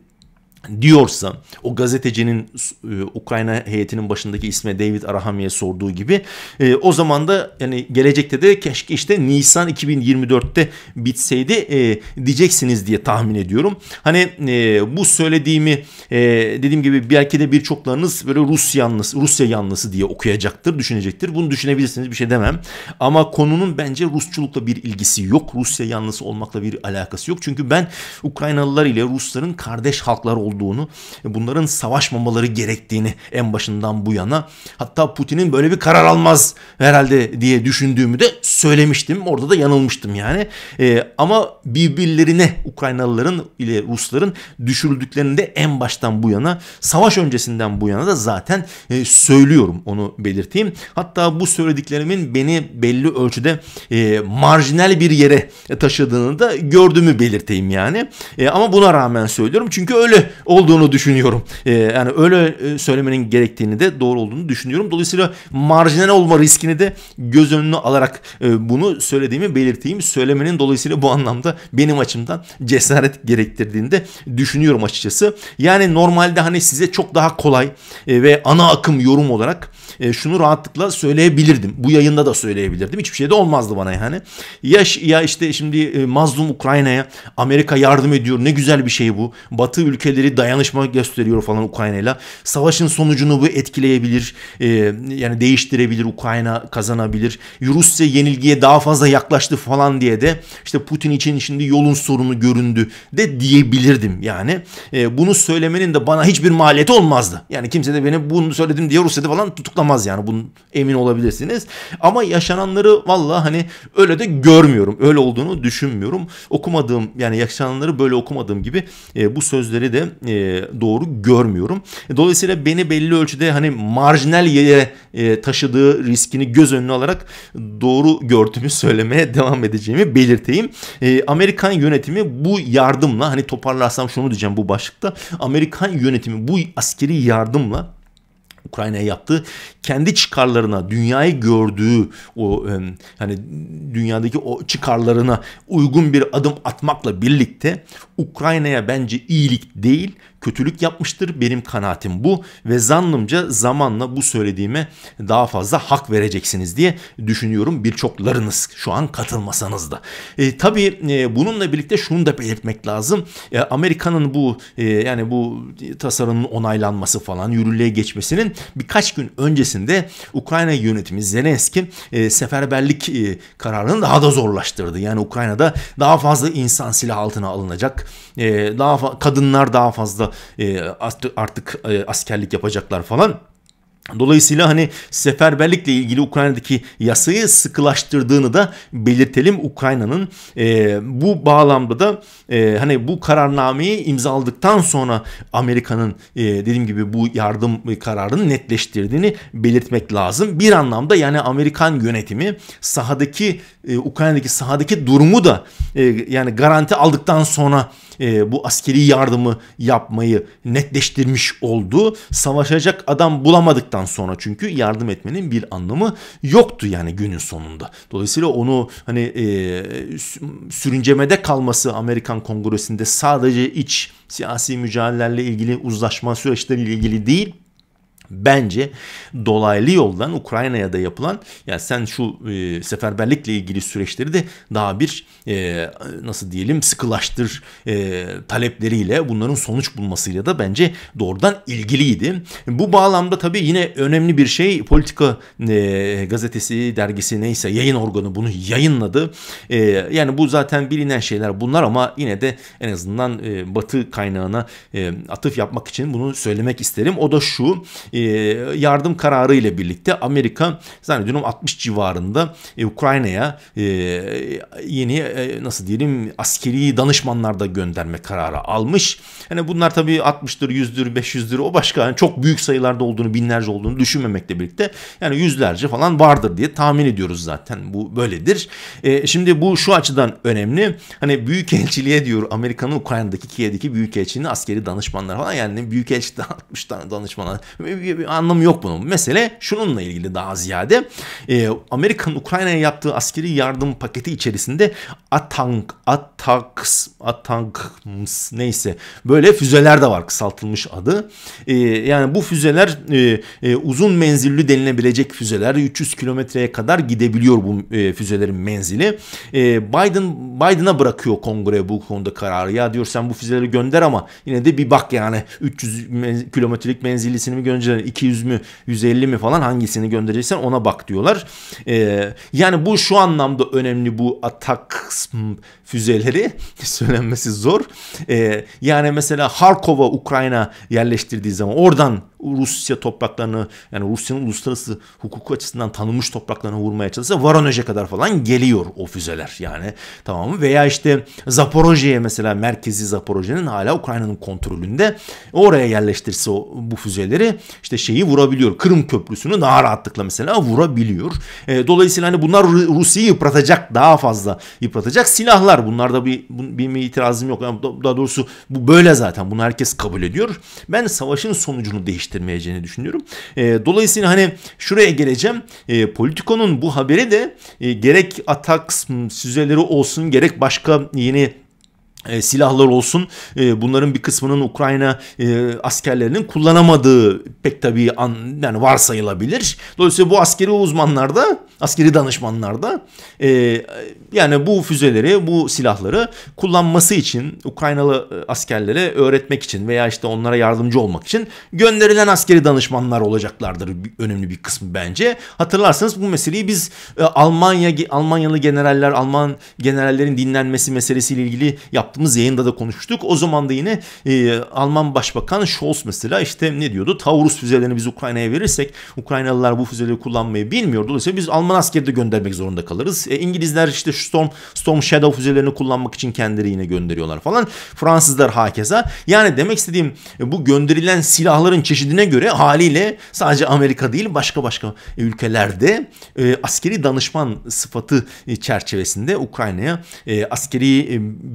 diyorsa o gazetecinin e, Ukrayna heyetinin başındaki isme David Arahami'ye sorduğu gibi e, o zaman da yani gelecekte de keşke işte Nisan 2024'te bitseydi e, diyeceksiniz diye tahmin ediyorum. Hani e, bu söylediğimi e, dediğim gibi belki de birçoklarınız böyle Rus yanlısı, Rusya yanlısı diye okuyacaktır, düşünecektir. Bunu düşünebilirsiniz bir şey demem. Ama konunun bence Rusçulukla bir ilgisi yok. Rusya yanlısı olmakla bir alakası yok. Çünkü ben Ukraynalılar ile Rusların kardeş halklar olduğunu olduğunu, bunların savaşmamaları gerektiğini en başından bu yana hatta Putin'in böyle bir karar almaz herhalde diye düşündüğümü de söylemiştim. Orada da yanılmıştım yani. E, ama birbirlerine Ukraynalıların ile Rusların de en baştan bu yana savaş öncesinden bu yana da zaten e, söylüyorum onu belirteyim. Hatta bu söylediklerimin beni belli ölçüde e, marjinal bir yere taşıdığını da gördüğümü belirteyim yani. E, ama buna rağmen söylüyorum çünkü öyle olduğunu düşünüyorum. Ee, yani öyle e, söylemenin gerektiğini de doğru olduğunu düşünüyorum. Dolayısıyla marjinal olma riskini de göz önüne alarak e, bunu söylediğimi belirteyim. Söylemenin dolayısıyla bu anlamda benim açımdan cesaret gerektirdiğini de düşünüyorum açıkçası. Yani normalde hani size çok daha kolay e, ve ana akım yorum olarak şunu rahatlıkla söyleyebilirdim. Bu yayında da söyleyebilirdim. Hiçbir şey de olmazdı bana yani. Ya, ya işte şimdi mazlum Ukrayna'ya Amerika yardım ediyor. Ne güzel bir şey bu. Batı ülkeleri dayanışma gösteriyor falan Ukrayna'yla. Savaşın sonucunu bu etkileyebilir. E, yani değiştirebilir. Ukrayna kazanabilir. Rusya yenilgiye daha fazla yaklaştı falan diye de işte Putin için şimdi yolun sorunu göründü de diyebilirdim yani. E, bunu söylemenin de bana hiçbir maliyeti olmazdı. Yani kimse de beni bunu söyledim diye Rusya'da falan tutuklamaz yani. Bunun emin olabilirsiniz. Ama yaşananları vallahi hani öyle de görmüyorum. Öyle olduğunu düşünmüyorum. Okumadığım yani yaşananları böyle okumadığım gibi e, bu sözleri de e, doğru görmüyorum. Dolayısıyla beni belli ölçüde hani marjinal yere e, taşıdığı riskini göz önüne alarak doğru gördüğümü söylemeye devam edeceğimi belirteyim. E, Amerikan yönetimi bu yardımla hani toparlarsam şunu diyeceğim bu başlıkta. Amerikan yönetimi bu askeri yardımla Ukrayna'ya yaptığı kendi çıkarlarına dünyayı gördüğü o hani dünyadaki o çıkarlarına uygun bir adım atmakla birlikte Ukrayna'ya bence iyilik değil kötülük yapmıştır. Benim kanaatim bu ve zannımca zamanla bu söylediğime daha fazla hak vereceksiniz diye düşünüyorum birçoklarınız şu an katılmasanız da. E, tabii e, bununla birlikte şunu da belirtmek lazım. E, Amerika'nın bu e, yani bu tasarımın onaylanması falan yürürlüğe geçmesinin birkaç gün öncesinde Ukrayna yönetimi Zelenski e, seferberlik e, kararını daha da zorlaştırdı. Yani Ukrayna'da daha fazla insan silah altına alınacak. E, daha kadınlar daha fazla e, artık e, askerlik yapacaklar falan. Dolayısıyla hani seferberlikle ilgili Ukrayna'daki yasayı sıkılaştırdığını da belirtelim. Ukrayna'nın e, bu bağlamda da e, hani bu kararnameyi imzaladıktan sonra Amerika'nın e, dediğim gibi bu yardım kararını netleştirdiğini belirtmek lazım. Bir anlamda yani Amerikan yönetimi sahadaki e, Ukrayna'daki sahadaki durumu da e, yani garanti aldıktan sonra e, bu askeri yardımı yapmayı netleştirmiş oldu. Savaşacak adam bulamadıktan sonra çünkü yardım etmenin bir anlamı yoktu yani günün sonunda. Dolayısıyla onu hani e, sürüncemede kalması Amerikan Kongresi'nde sadece iç siyasi mücadelelerle ilgili uzlaşma süreçleriyle ilgili değil bence dolaylı yoldan Ukrayna'ya da yapılan yani sen şu e, seferberlikle ilgili süreçleri de daha bir e, nasıl diyelim sıkılaştır e, talepleriyle bunların sonuç bulmasıyla da bence doğrudan ilgiliydi. Bu bağlamda tabii yine önemli bir şey politika e, gazetesi dergisi neyse yayın organı bunu yayınladı. E, yani bu zaten bilinen şeyler bunlar ama yine de en azından e, batı kaynağına e, atıf yapmak için bunu söylemek isterim. O da şu e, yardım kararı ile birlikte Amerika zannediyorum 60 civarında e, Ukrayna'ya e, yeni nasıl diyelim askeri danışmanlar da gönderme kararı almış. Hani bunlar tabii 60'dır, 100'dür, 500'dür o başka yani çok büyük sayılarda olduğunu, binlerce olduğunu düşünmemekle birlikte yani yüzlerce falan vardır diye tahmin ediyoruz zaten. Bu böyledir. şimdi bu şu açıdan önemli. Hani büyük elçiliğe diyor Amerika'nın Ukrayna'daki Kiev'deki büyük elçinin askeri danışmanlar falan yani büyük elçi 60 tane danışman bir, bir anlamı yok bunun. Mesele şununla ilgili daha ziyade e, Amerika'nın Ukrayna'ya yaptığı askeri yardım paketi içerisinde Atank, Ataks, Atanks neyse böyle füzeler de var kısaltılmış adı. E, yani bu füzeler e, e, uzun menzilli denilebilecek füzeler 300 kilometreye kadar gidebiliyor bu e, füzelerin menzili. E, Biden Biden'a bırakıyor kongre bu konuda kararı. Ya diyor sen bu füzeleri gönder ama yine de bir bak yani 300 menz kilometrelik menzilisini mi gönder üzerine 200 mü 150 mi falan hangisini gönderirsen ona bak diyorlar. Ee, yani bu şu anlamda önemli bu atak füzeleri <laughs> söylenmesi zor. Ee, yani mesela Harkov'a Ukrayna yerleştirdiği zaman oradan Rusya topraklarını yani Rusya'nın uluslararası hukuku açısından tanınmış topraklarını vurmaya çalışsa Voronez'e kadar falan geliyor o füzeler yani tamam mı? Veya işte Zaporojye'ye mesela merkezi Zaporojye'nin hala Ukrayna'nın kontrolünde oraya yerleştirse o, bu füzeleri işte şeyi vurabiliyor. Kırım Köprüsü'nü daha rahatlıkla mesela vurabiliyor. E, dolayısıyla hani bunlar Rusya'yı yıpratacak daha fazla yıpratacak silahlar. Bunlarda bir, bir itirazım yok. Yani daha doğrusu bu böyle zaten. Bunu herkes kabul ediyor. Ben savaşın sonucunu değiştirdim geliştirmeyeceğini düşünüyorum. E, dolayısıyla hani şuraya geleceğim. E, Politico'nun bu haberi de e, gerek atak süzeleri olsun gerek başka yeni e, silahlar olsun e, bunların bir kısmının Ukrayna e, askerlerinin kullanamadığı pek tabii an, yani varsayılabilir. Dolayısıyla bu askeri uzmanlar da askeri danışmanlarda e, yani bu füzeleri, bu silahları kullanması için Ukraynalı e, askerlere öğretmek için veya işte onlara yardımcı olmak için gönderilen askeri danışmanlar olacaklardır önemli bir kısmı bence. Hatırlarsanız bu meseleyi biz e, Almanya Almanyalı generaller, Alman generallerin dinlenmesi meselesiyle ilgili yaptığımız yayında da konuştuk. O zaman da yine e, Alman Başbakan Scholz mesela işte ne diyordu? Taurus füzelerini biz Ukrayna'ya verirsek Ukraynalılar bu füzeleri kullanmayı bilmiyor. Dolayısıyla biz Alman Alman askeri de göndermek zorunda kalırız. E, İngilizler işte şu Storm, Storm Shadow füzelerini kullanmak için kendileri yine gönderiyorlar falan. Fransızlar hakeza. Yani demek istediğim e, bu gönderilen silahların çeşidine göre haliyle sadece Amerika değil başka başka ülkelerde e, askeri danışman sıfatı e, çerçevesinde Ukrayna'ya e, askeri e,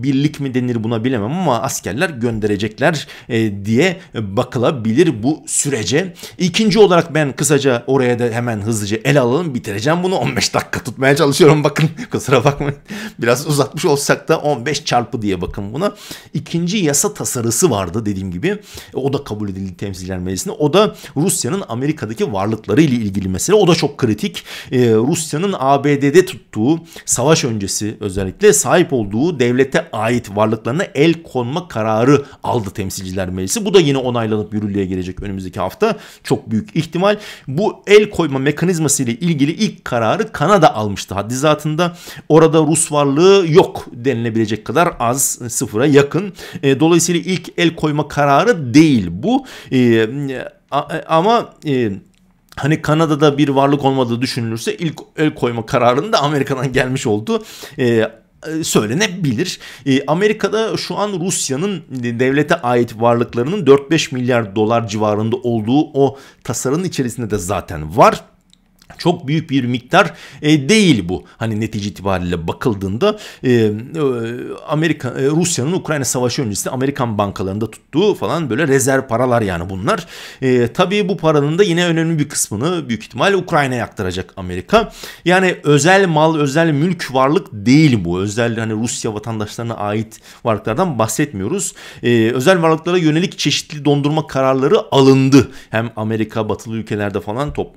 birlik mi denir buna bilemem ama askerler gönderecekler e, diye bakılabilir bu sürece. İkinci olarak ben kısaca oraya da hemen hızlıca el alalım bitireceğim bunu 15 dakika tutmaya çalışıyorum bakın <laughs> kusura bakmayın. Biraz uzatmış olsak da 15 çarpı diye bakın buna. ikinci yasa tasarısı vardı dediğim gibi. O da kabul edildi temsilciler meclisinde. O da Rusya'nın Amerika'daki varlıkları ile ilgili mesele. O da çok kritik. Ee, Rusya'nın ABD'de tuttuğu savaş öncesi özellikle sahip olduğu devlete ait varlıklarına el konma kararı aldı temsilciler meclisi. Bu da yine onaylanıp yürürlüğe gelecek önümüzdeki hafta. Çok büyük ihtimal. Bu el koyma mekanizması ile ilgili ilk kararı Kanada almıştı. Haddi zatında orada Rus varlığı yok denilebilecek kadar az sıfıra yakın. E, dolayısıyla ilk el koyma kararı değil bu. E, e, ama... hani Kanada'da bir varlık olmadığı düşünülürse ilk el koyma kararının da Amerika'dan gelmiş oldu. söylenebilir. Amerika'da şu an Rusya'nın devlete ait varlıklarının 4-5 milyar dolar civarında olduğu o tasarının içerisinde de zaten var çok büyük bir miktar e, değil bu. Hani netice itibariyle bakıldığında e, e, Amerika e, Rusya'nın Ukrayna Savaşı öncesi Amerikan bankalarında tuttuğu falan böyle rezerv paralar yani bunlar. E, tabii bu paranın da yine önemli bir kısmını büyük ihtimal Ukrayna'ya aktaracak Amerika. Yani özel mal, özel mülk varlık değil bu. Özel hani Rusya vatandaşlarına ait varlıklardan bahsetmiyoruz. E, özel varlıklara yönelik çeşitli dondurma kararları alındı. Hem Amerika, batılı ülkelerde falan top,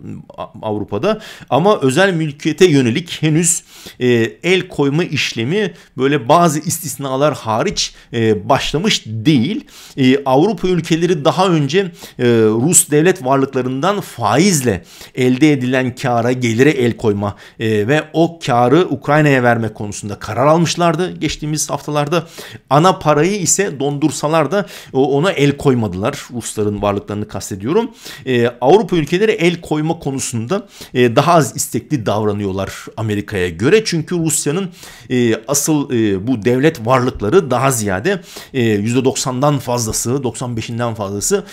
Avrupa'da orada. Ama özel mülkiyete yönelik henüz e, el koyma işlemi böyle bazı istisnalar hariç e, başlamış değil. E, Avrupa ülkeleri daha önce e, Rus devlet varlıklarından faizle elde edilen kara gelire el koyma e, ve o karı Ukrayna'ya verme konusunda karar almışlardı geçtiğimiz haftalarda. Ana parayı ise dondursalar da ona el koymadılar. Rusların varlıklarını kastediyorum. E, Avrupa ülkeleri el koyma konusunda e, daha az istekli davranıyorlar Amerika'ya göre. Çünkü Rusya'nın e, asıl e, bu devlet varlıkları daha ziyade e, %90'dan fazlası, 95'inden fazlası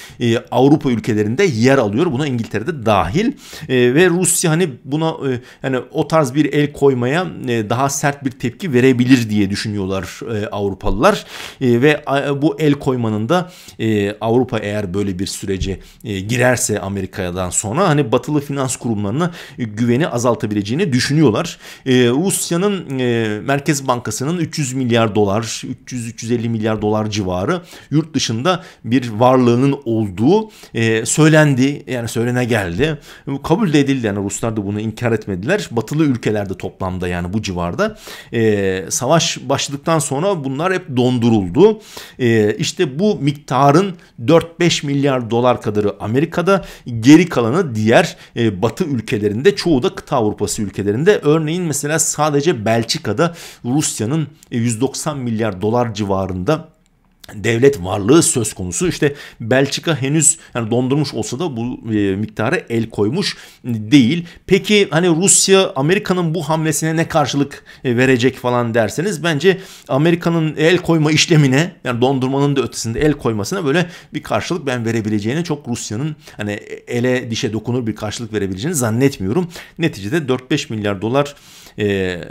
Avrupa ülkelerinde yer alıyor. Buna İngiltere'de dahil ve Rusya hani buna yani o tarz bir el koymaya daha sert bir tepki verebilir diye düşünüyorlar Avrupalılar ve bu el koymanın da Avrupa eğer böyle bir sürece girerse Amerika'dan sonra hani batılı finans kurumlarını e, güveni azaltabileceğini düşünüyorlar. E, Rusya'nın e, Merkez Bankası'nın 300 milyar dolar, 300-350 milyar dolar civarı yurt dışında bir varlığının olduğu söylendi. Yani söylene geldi. Kabul de edildi. Yani Ruslar da bunu inkar etmediler. Batılı ülkelerde toplamda yani bu civarda. savaş başladıktan sonra bunlar hep donduruldu. İşte bu miktarın 4-5 milyar dolar kadarı Amerika'da geri kalanı diğer batı ülkelerinde ülkelerinde çoğu da kıta Avrupası ülkelerinde örneğin mesela sadece Belçika'da Rusya'nın 190 e, milyar dolar civarında devlet varlığı söz konusu. İşte Belçika henüz yani dondurmuş olsa da bu e, miktara el koymuş değil. Peki hani Rusya Amerika'nın bu hamlesine ne karşılık e, verecek falan derseniz bence Amerika'nın el koyma işlemine yani dondurmanın da ötesinde el koymasına böyle bir karşılık ben verebileceğini çok Rusya'nın hani ele dişe dokunur bir karşılık verebileceğini zannetmiyorum. Neticede 4-5 milyar dolar e, e,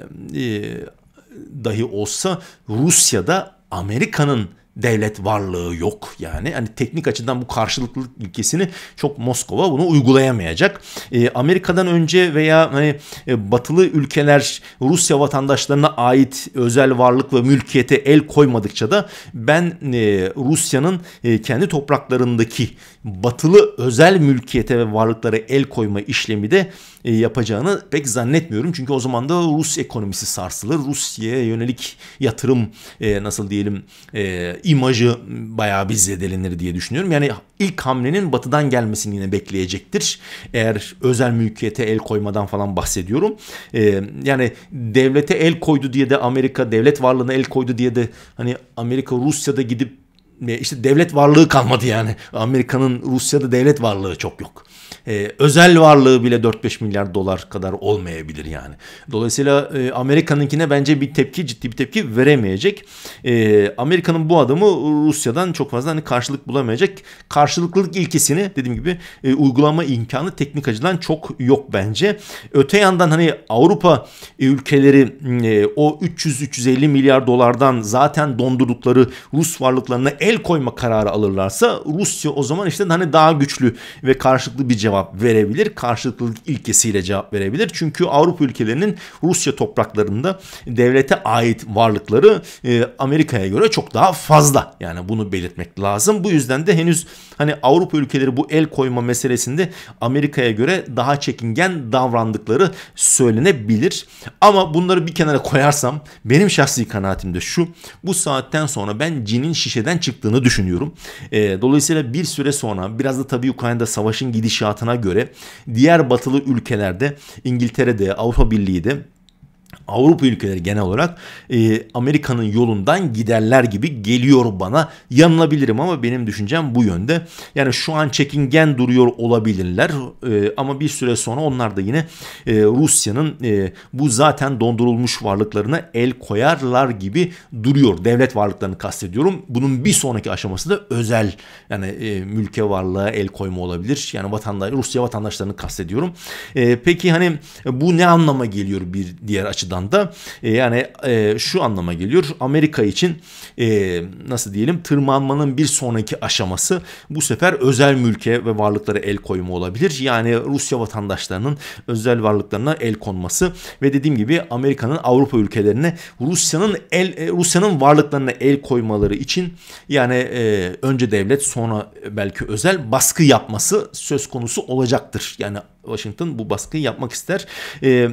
dahi olsa Rusya'da Amerika'nın devlet varlığı yok yani. Hani teknik açıdan bu karşılıklılık ilkesini çok Moskova bunu uygulayamayacak. E, Amerika'dan önce veya hani, e, batılı ülkeler Rusya vatandaşlarına ait özel varlık ve mülkiyete el koymadıkça da ben e, Rusya'nın e, kendi topraklarındaki batılı özel mülkiyete ve varlıklara el koyma işlemi de e, yapacağını pek zannetmiyorum. Çünkü o zaman da Rus ekonomisi sarsılır. Rusya'ya yönelik yatırım e, nasıl diyelim e, imajı bayağı bir zedelenir diye düşünüyorum. Yani ilk hamlenin batıdan gelmesini yine bekleyecektir. Eğer özel mülkiyete el koymadan falan bahsediyorum. Ee, yani devlete el koydu diye de Amerika devlet varlığına el koydu diye de hani Amerika Rusya'da gidip işte devlet varlığı kalmadı yani. Amerika'nın Rusya'da devlet varlığı çok yok e, özel varlığı bile 4-5 milyar dolar kadar olmayabilir yani. Dolayısıyla e, Amerika'nınkine bence bir tepki ciddi bir tepki veremeyecek. E, Amerika'nın bu adamı Rusya'dan çok fazla hani karşılık bulamayacak. Karşılıklılık ilkesini dediğim gibi e, uygulama imkanı teknik açıdan çok yok bence. Öte yandan hani Avrupa e, ülkeleri e, o 300-350 milyar dolardan zaten dondurdukları Rus varlıklarına el koyma kararı alırlarsa Rusya o zaman işte hani daha güçlü ve karşılıklı bir cevap verebilir. Karşılıklılık ilkesiyle cevap verebilir. Çünkü Avrupa ülkelerinin Rusya topraklarında devlete ait varlıkları e, Amerika'ya göre çok daha fazla. Yani bunu belirtmek lazım. Bu yüzden de henüz hani Avrupa ülkeleri bu el koyma meselesinde Amerika'ya göre daha çekingen davrandıkları söylenebilir. Ama bunları bir kenara koyarsam benim şahsi kanaatim de şu. Bu saatten sonra ben cinin şişeden çıktığını düşünüyorum. E, dolayısıyla bir süre sonra biraz da tabii Ukrayna'da savaşın gidişatı külliyatına göre diğer batılı ülkelerde İngiltere'de, Avrupa Birliği'de Avrupa ülkeleri genel olarak e, Amerika'nın yolundan giderler gibi geliyor bana. Yanılabilirim ama benim düşüncem bu yönde. Yani şu an çekingen duruyor olabilirler e, ama bir süre sonra onlar da yine e, Rusya'nın e, bu zaten dondurulmuş varlıklarına el koyarlar gibi duruyor. Devlet varlıklarını kastediyorum. Bunun bir sonraki aşaması da özel yani e, mülke varlığa el koyma olabilir. Yani vatandaş Rusya vatandaşlarını kastediyorum. E, peki hani bu ne anlama geliyor bir diğer açıdan? açıdan da e, yani e, şu anlama geliyor. Amerika için e, nasıl diyelim tırmanmanın bir sonraki aşaması bu sefer özel mülke ve varlıklara el koyma olabilir. Yani Rusya vatandaşlarının özel varlıklarına el konması ve dediğim gibi Amerika'nın Avrupa ülkelerine Rusya'nın el e, Rusya'nın varlıklarına el koymaları için yani e, önce devlet sonra belki özel baskı yapması söz konusu olacaktır. Yani Washington bu baskıyı yapmak ister. E,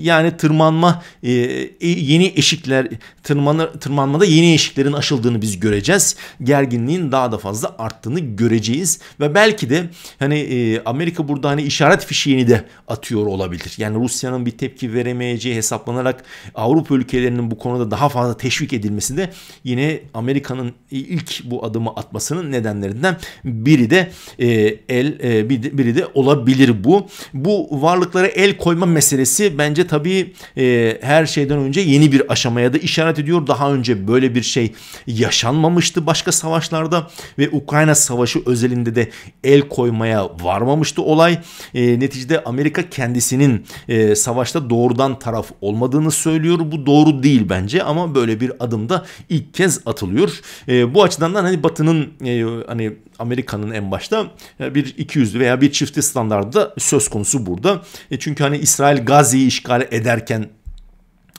yani tırmanma e, e yeni eşikler tırmanma tırmanmada yeni eşiklerin aşıldığını biz göreceğiz. Gerginliğin daha da fazla arttığını göreceğiz ve belki de hani e, Amerika burada hani işaret fişeğini de atıyor olabilir. Yani Rusya'nın bir tepki veremeyeceği hesaplanarak Avrupa ülkelerinin bu konuda daha fazla teşvik edilmesi de yine Amerika'nın ilk bu adımı atmasının nedenlerinden biri de e, el e, biri de olabilir bu bu varlıklara el koyma meselesi bence tabii e, her şeyden önce yeni bir aşamaya da işaret ediyor. Daha önce böyle bir şey yaşanmamıştı başka savaşlarda ve Ukrayna Savaşı özelinde de el koymaya varmamıştı olay. E, neticede Amerika kendisinin e, savaşta doğrudan taraf olmadığını söylüyor. Bu doğru değil bence ama böyle bir adım da ilk kez atılıyor. E, bu açıdan da hani Batı'nın e, hani Amerika'nın en başta e, bir iki yüzlü veya bir çifte standardı söz konusu burada. E çünkü hani İsrail Gazze'yi işgal ederken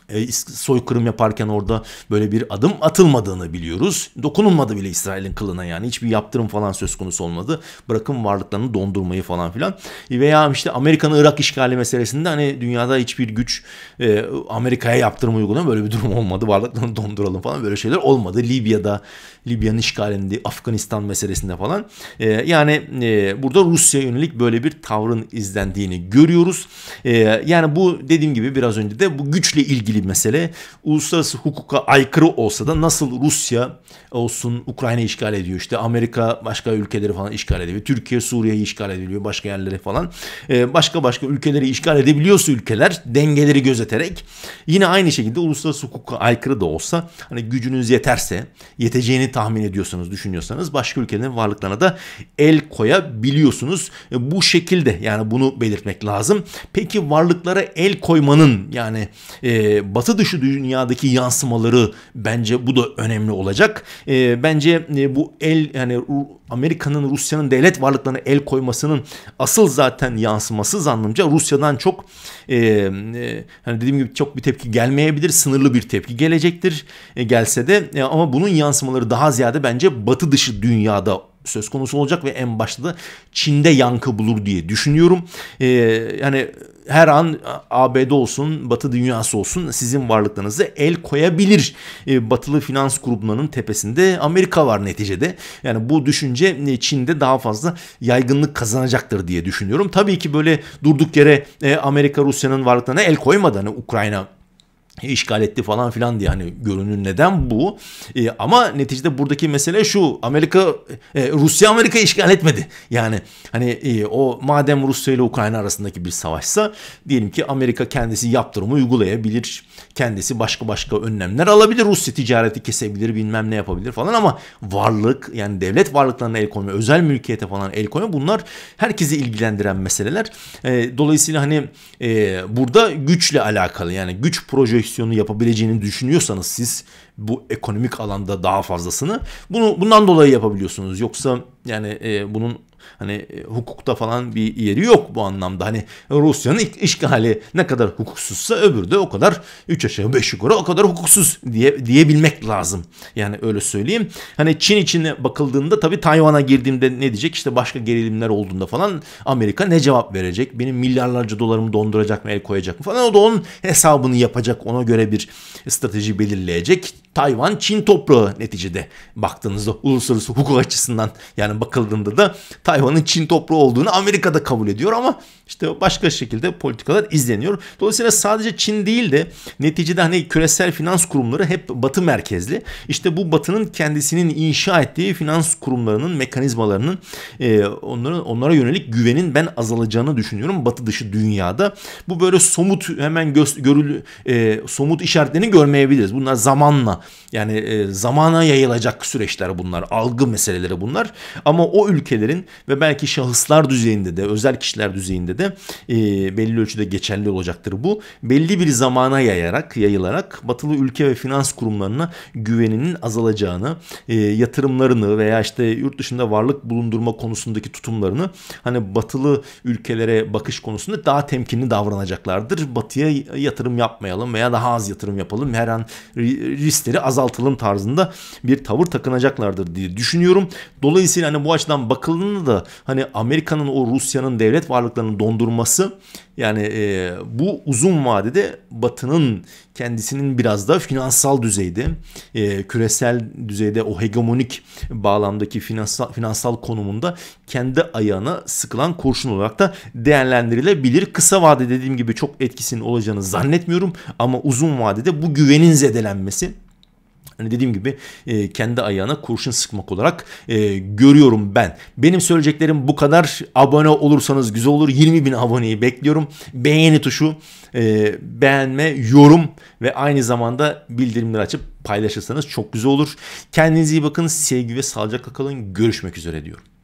e, soykırım yaparken orada böyle bir adım atılmadığını biliyoruz. Dokunulmadı bile İsrail'in kılına yani hiçbir yaptırım falan söz konusu olmadı. Bırakın varlıklarını dondurmayı falan filan. Veya işte Amerika'nın Irak işgali meselesinde hani dünyada hiçbir güç e, Amerika'ya yaptırım uygulamıyor böyle bir durum olmadı. Varlıklarını donduralım falan böyle şeyler olmadı. Libya'da Libya'nın işgalinde Afganistan meselesinde falan. E, yani e, burada Rusya yönelik böyle bir tavrın izlendiğini görüyoruz. yani bu dediğim gibi biraz önce de bu güçle ilgili bir mesele. Uluslararası hukuka aykırı olsa da nasıl Rusya olsun Ukrayna işgal ediyor işte Amerika başka ülkeleri falan işgal ediyor. Türkiye Suriye'yi işgal ediliyor başka yerlere falan. Ee, başka başka ülkeleri işgal edebiliyorsa ülkeler dengeleri gözeterek yine aynı şekilde uluslararası hukuka aykırı da olsa hani gücünüz yeterse yeteceğini tahmin ediyorsanız düşünüyorsanız başka ülkelerin varlıklarına da el koyabiliyorsunuz. E, bu şekilde yani bunu belirtmek lazım. Peki varlıklara el koymanın yani e, batı dışı dünyadaki yansımaları bence bu da önemli olacak. E, bence e, bu el yani Amerika'nın Rusya'nın devlet varlıklarına el koymasının asıl zaten yansıması zannımca Rusya'dan çok e, e, hani dediğim gibi çok bir tepki gelmeyebilir. Sınırlı bir tepki gelecektir. E, gelse de e, ama bunun yansımaları daha ziyade bence batı dışı dünyada söz konusu olacak ve en başta da Çin'de yankı bulur diye düşünüyorum. Ee, yani her an ABD olsun, Batı dünyası olsun sizin varlıklarınızı el koyabilir. Ee, Batılı finans kurumlarının tepesinde Amerika var neticede. Yani bu düşünce e, Çin'de daha fazla yaygınlık kazanacaktır diye düşünüyorum. Tabii ki böyle durduk yere e, Amerika Rusya'nın varlıklarına el koymadı. Hani Ukrayna işgal etti falan filan diye hani görünür neden bu e, ama neticede buradaki mesele şu Amerika e, Rusya Amerika işgal etmedi yani hani e, o madem Rusya ile Ukrayna arasındaki bir savaşsa diyelim ki Amerika kendisi yaptırımı uygulayabilir kendisi başka başka önlemler alabilir Rusya ticareti kesebilir bilmem ne yapabilir falan ama varlık yani devlet varlıklarına el koyma özel mülkiyete falan el koyma bunlar herkesi ilgilendiren meseleler e, dolayısıyla hani e, burada güçle alakalı yani güç proje projeksiyonu yapabileceğini düşünüyorsanız siz bu ekonomik alanda daha fazlasını bunu bundan dolayı yapabiliyorsunuz. Yoksa yani e, bunun Hani e, hukukta falan bir yeri yok bu anlamda. Hani Rusya'nın işgali ne kadar hukuksuzsa öbürü de o kadar 3 aşağı 5 yukarı o kadar hukuksuz diye diyebilmek lazım. Yani öyle söyleyeyim. Hani Çin içine bakıldığında tabii Tayvan'a girdiğimde ne diyecek? İşte başka gerilimler olduğunda falan Amerika ne cevap verecek? Benim milyarlarca dolarımı donduracak mı, el koyacak mı falan. O da onun hesabını yapacak. Ona göre bir strateji belirleyecek Tayvan Çin toprağı neticede baktığınızda uluslararası hukuk açısından yani bakıldığında da Tayvan'ın Çin toprağı olduğunu Amerika'da kabul ediyor ama işte başka şekilde politikalar izleniyor. Dolayısıyla sadece Çin değil de neticede hani küresel finans kurumları hep batı merkezli. İşte bu batının kendisinin inşa ettiği finans kurumlarının mekanizmalarının e, onların onlara yönelik güvenin ben azalacağını düşünüyorum batı dışı dünyada. Bu böyle somut hemen gö görül e, somut işaretlerini görmeyebiliriz. Bunlar zamanla yani e, zamana yayılacak süreçler bunlar, algı meseleleri bunlar. Ama o ülkelerin ve belki şahıslar düzeyinde de, özel kişiler düzeyinde de e, belli ölçüde geçerli olacaktır bu. Belli bir zamana yayarak, yayılarak batılı ülke ve finans kurumlarına güveninin azalacağını, e, yatırımlarını veya işte yurt dışında varlık bulundurma konusundaki tutumlarını hani batılı ülkelere bakış konusunda daha temkinli davranacaklardır. Batıya yatırım yapmayalım veya daha az yatırım yapalım. Her an risk sesleri azaltalım tarzında bir tavır takınacaklardır diye düşünüyorum. Dolayısıyla hani bu açıdan bakıldığında da hani Amerika'nın o Rusya'nın devlet varlıklarını dondurması yani e, bu uzun vadede Batı'nın kendisinin biraz da finansal düzeyde, e, küresel düzeyde o hegemonik bağlamdaki finansal, finansal konumunda kendi ayağına sıkılan kurşun olarak da değerlendirilebilir. Kısa vadede dediğim gibi çok etkisinin olacağını zannetmiyorum ama uzun vadede bu güvenin zedelenmesi Hani dediğim gibi e, kendi ayağına kurşun sıkmak olarak e, görüyorum ben. Benim söyleyeceklerim bu kadar. Abone olursanız güzel olur. 20 bin aboneyi bekliyorum. Beğeni tuşu, e, beğenme, yorum ve aynı zamanda bildirimleri açıp paylaşırsanız çok güzel olur. Kendinize iyi bakın. Sevgi ve sağlıcakla kalın. Görüşmek üzere diyorum.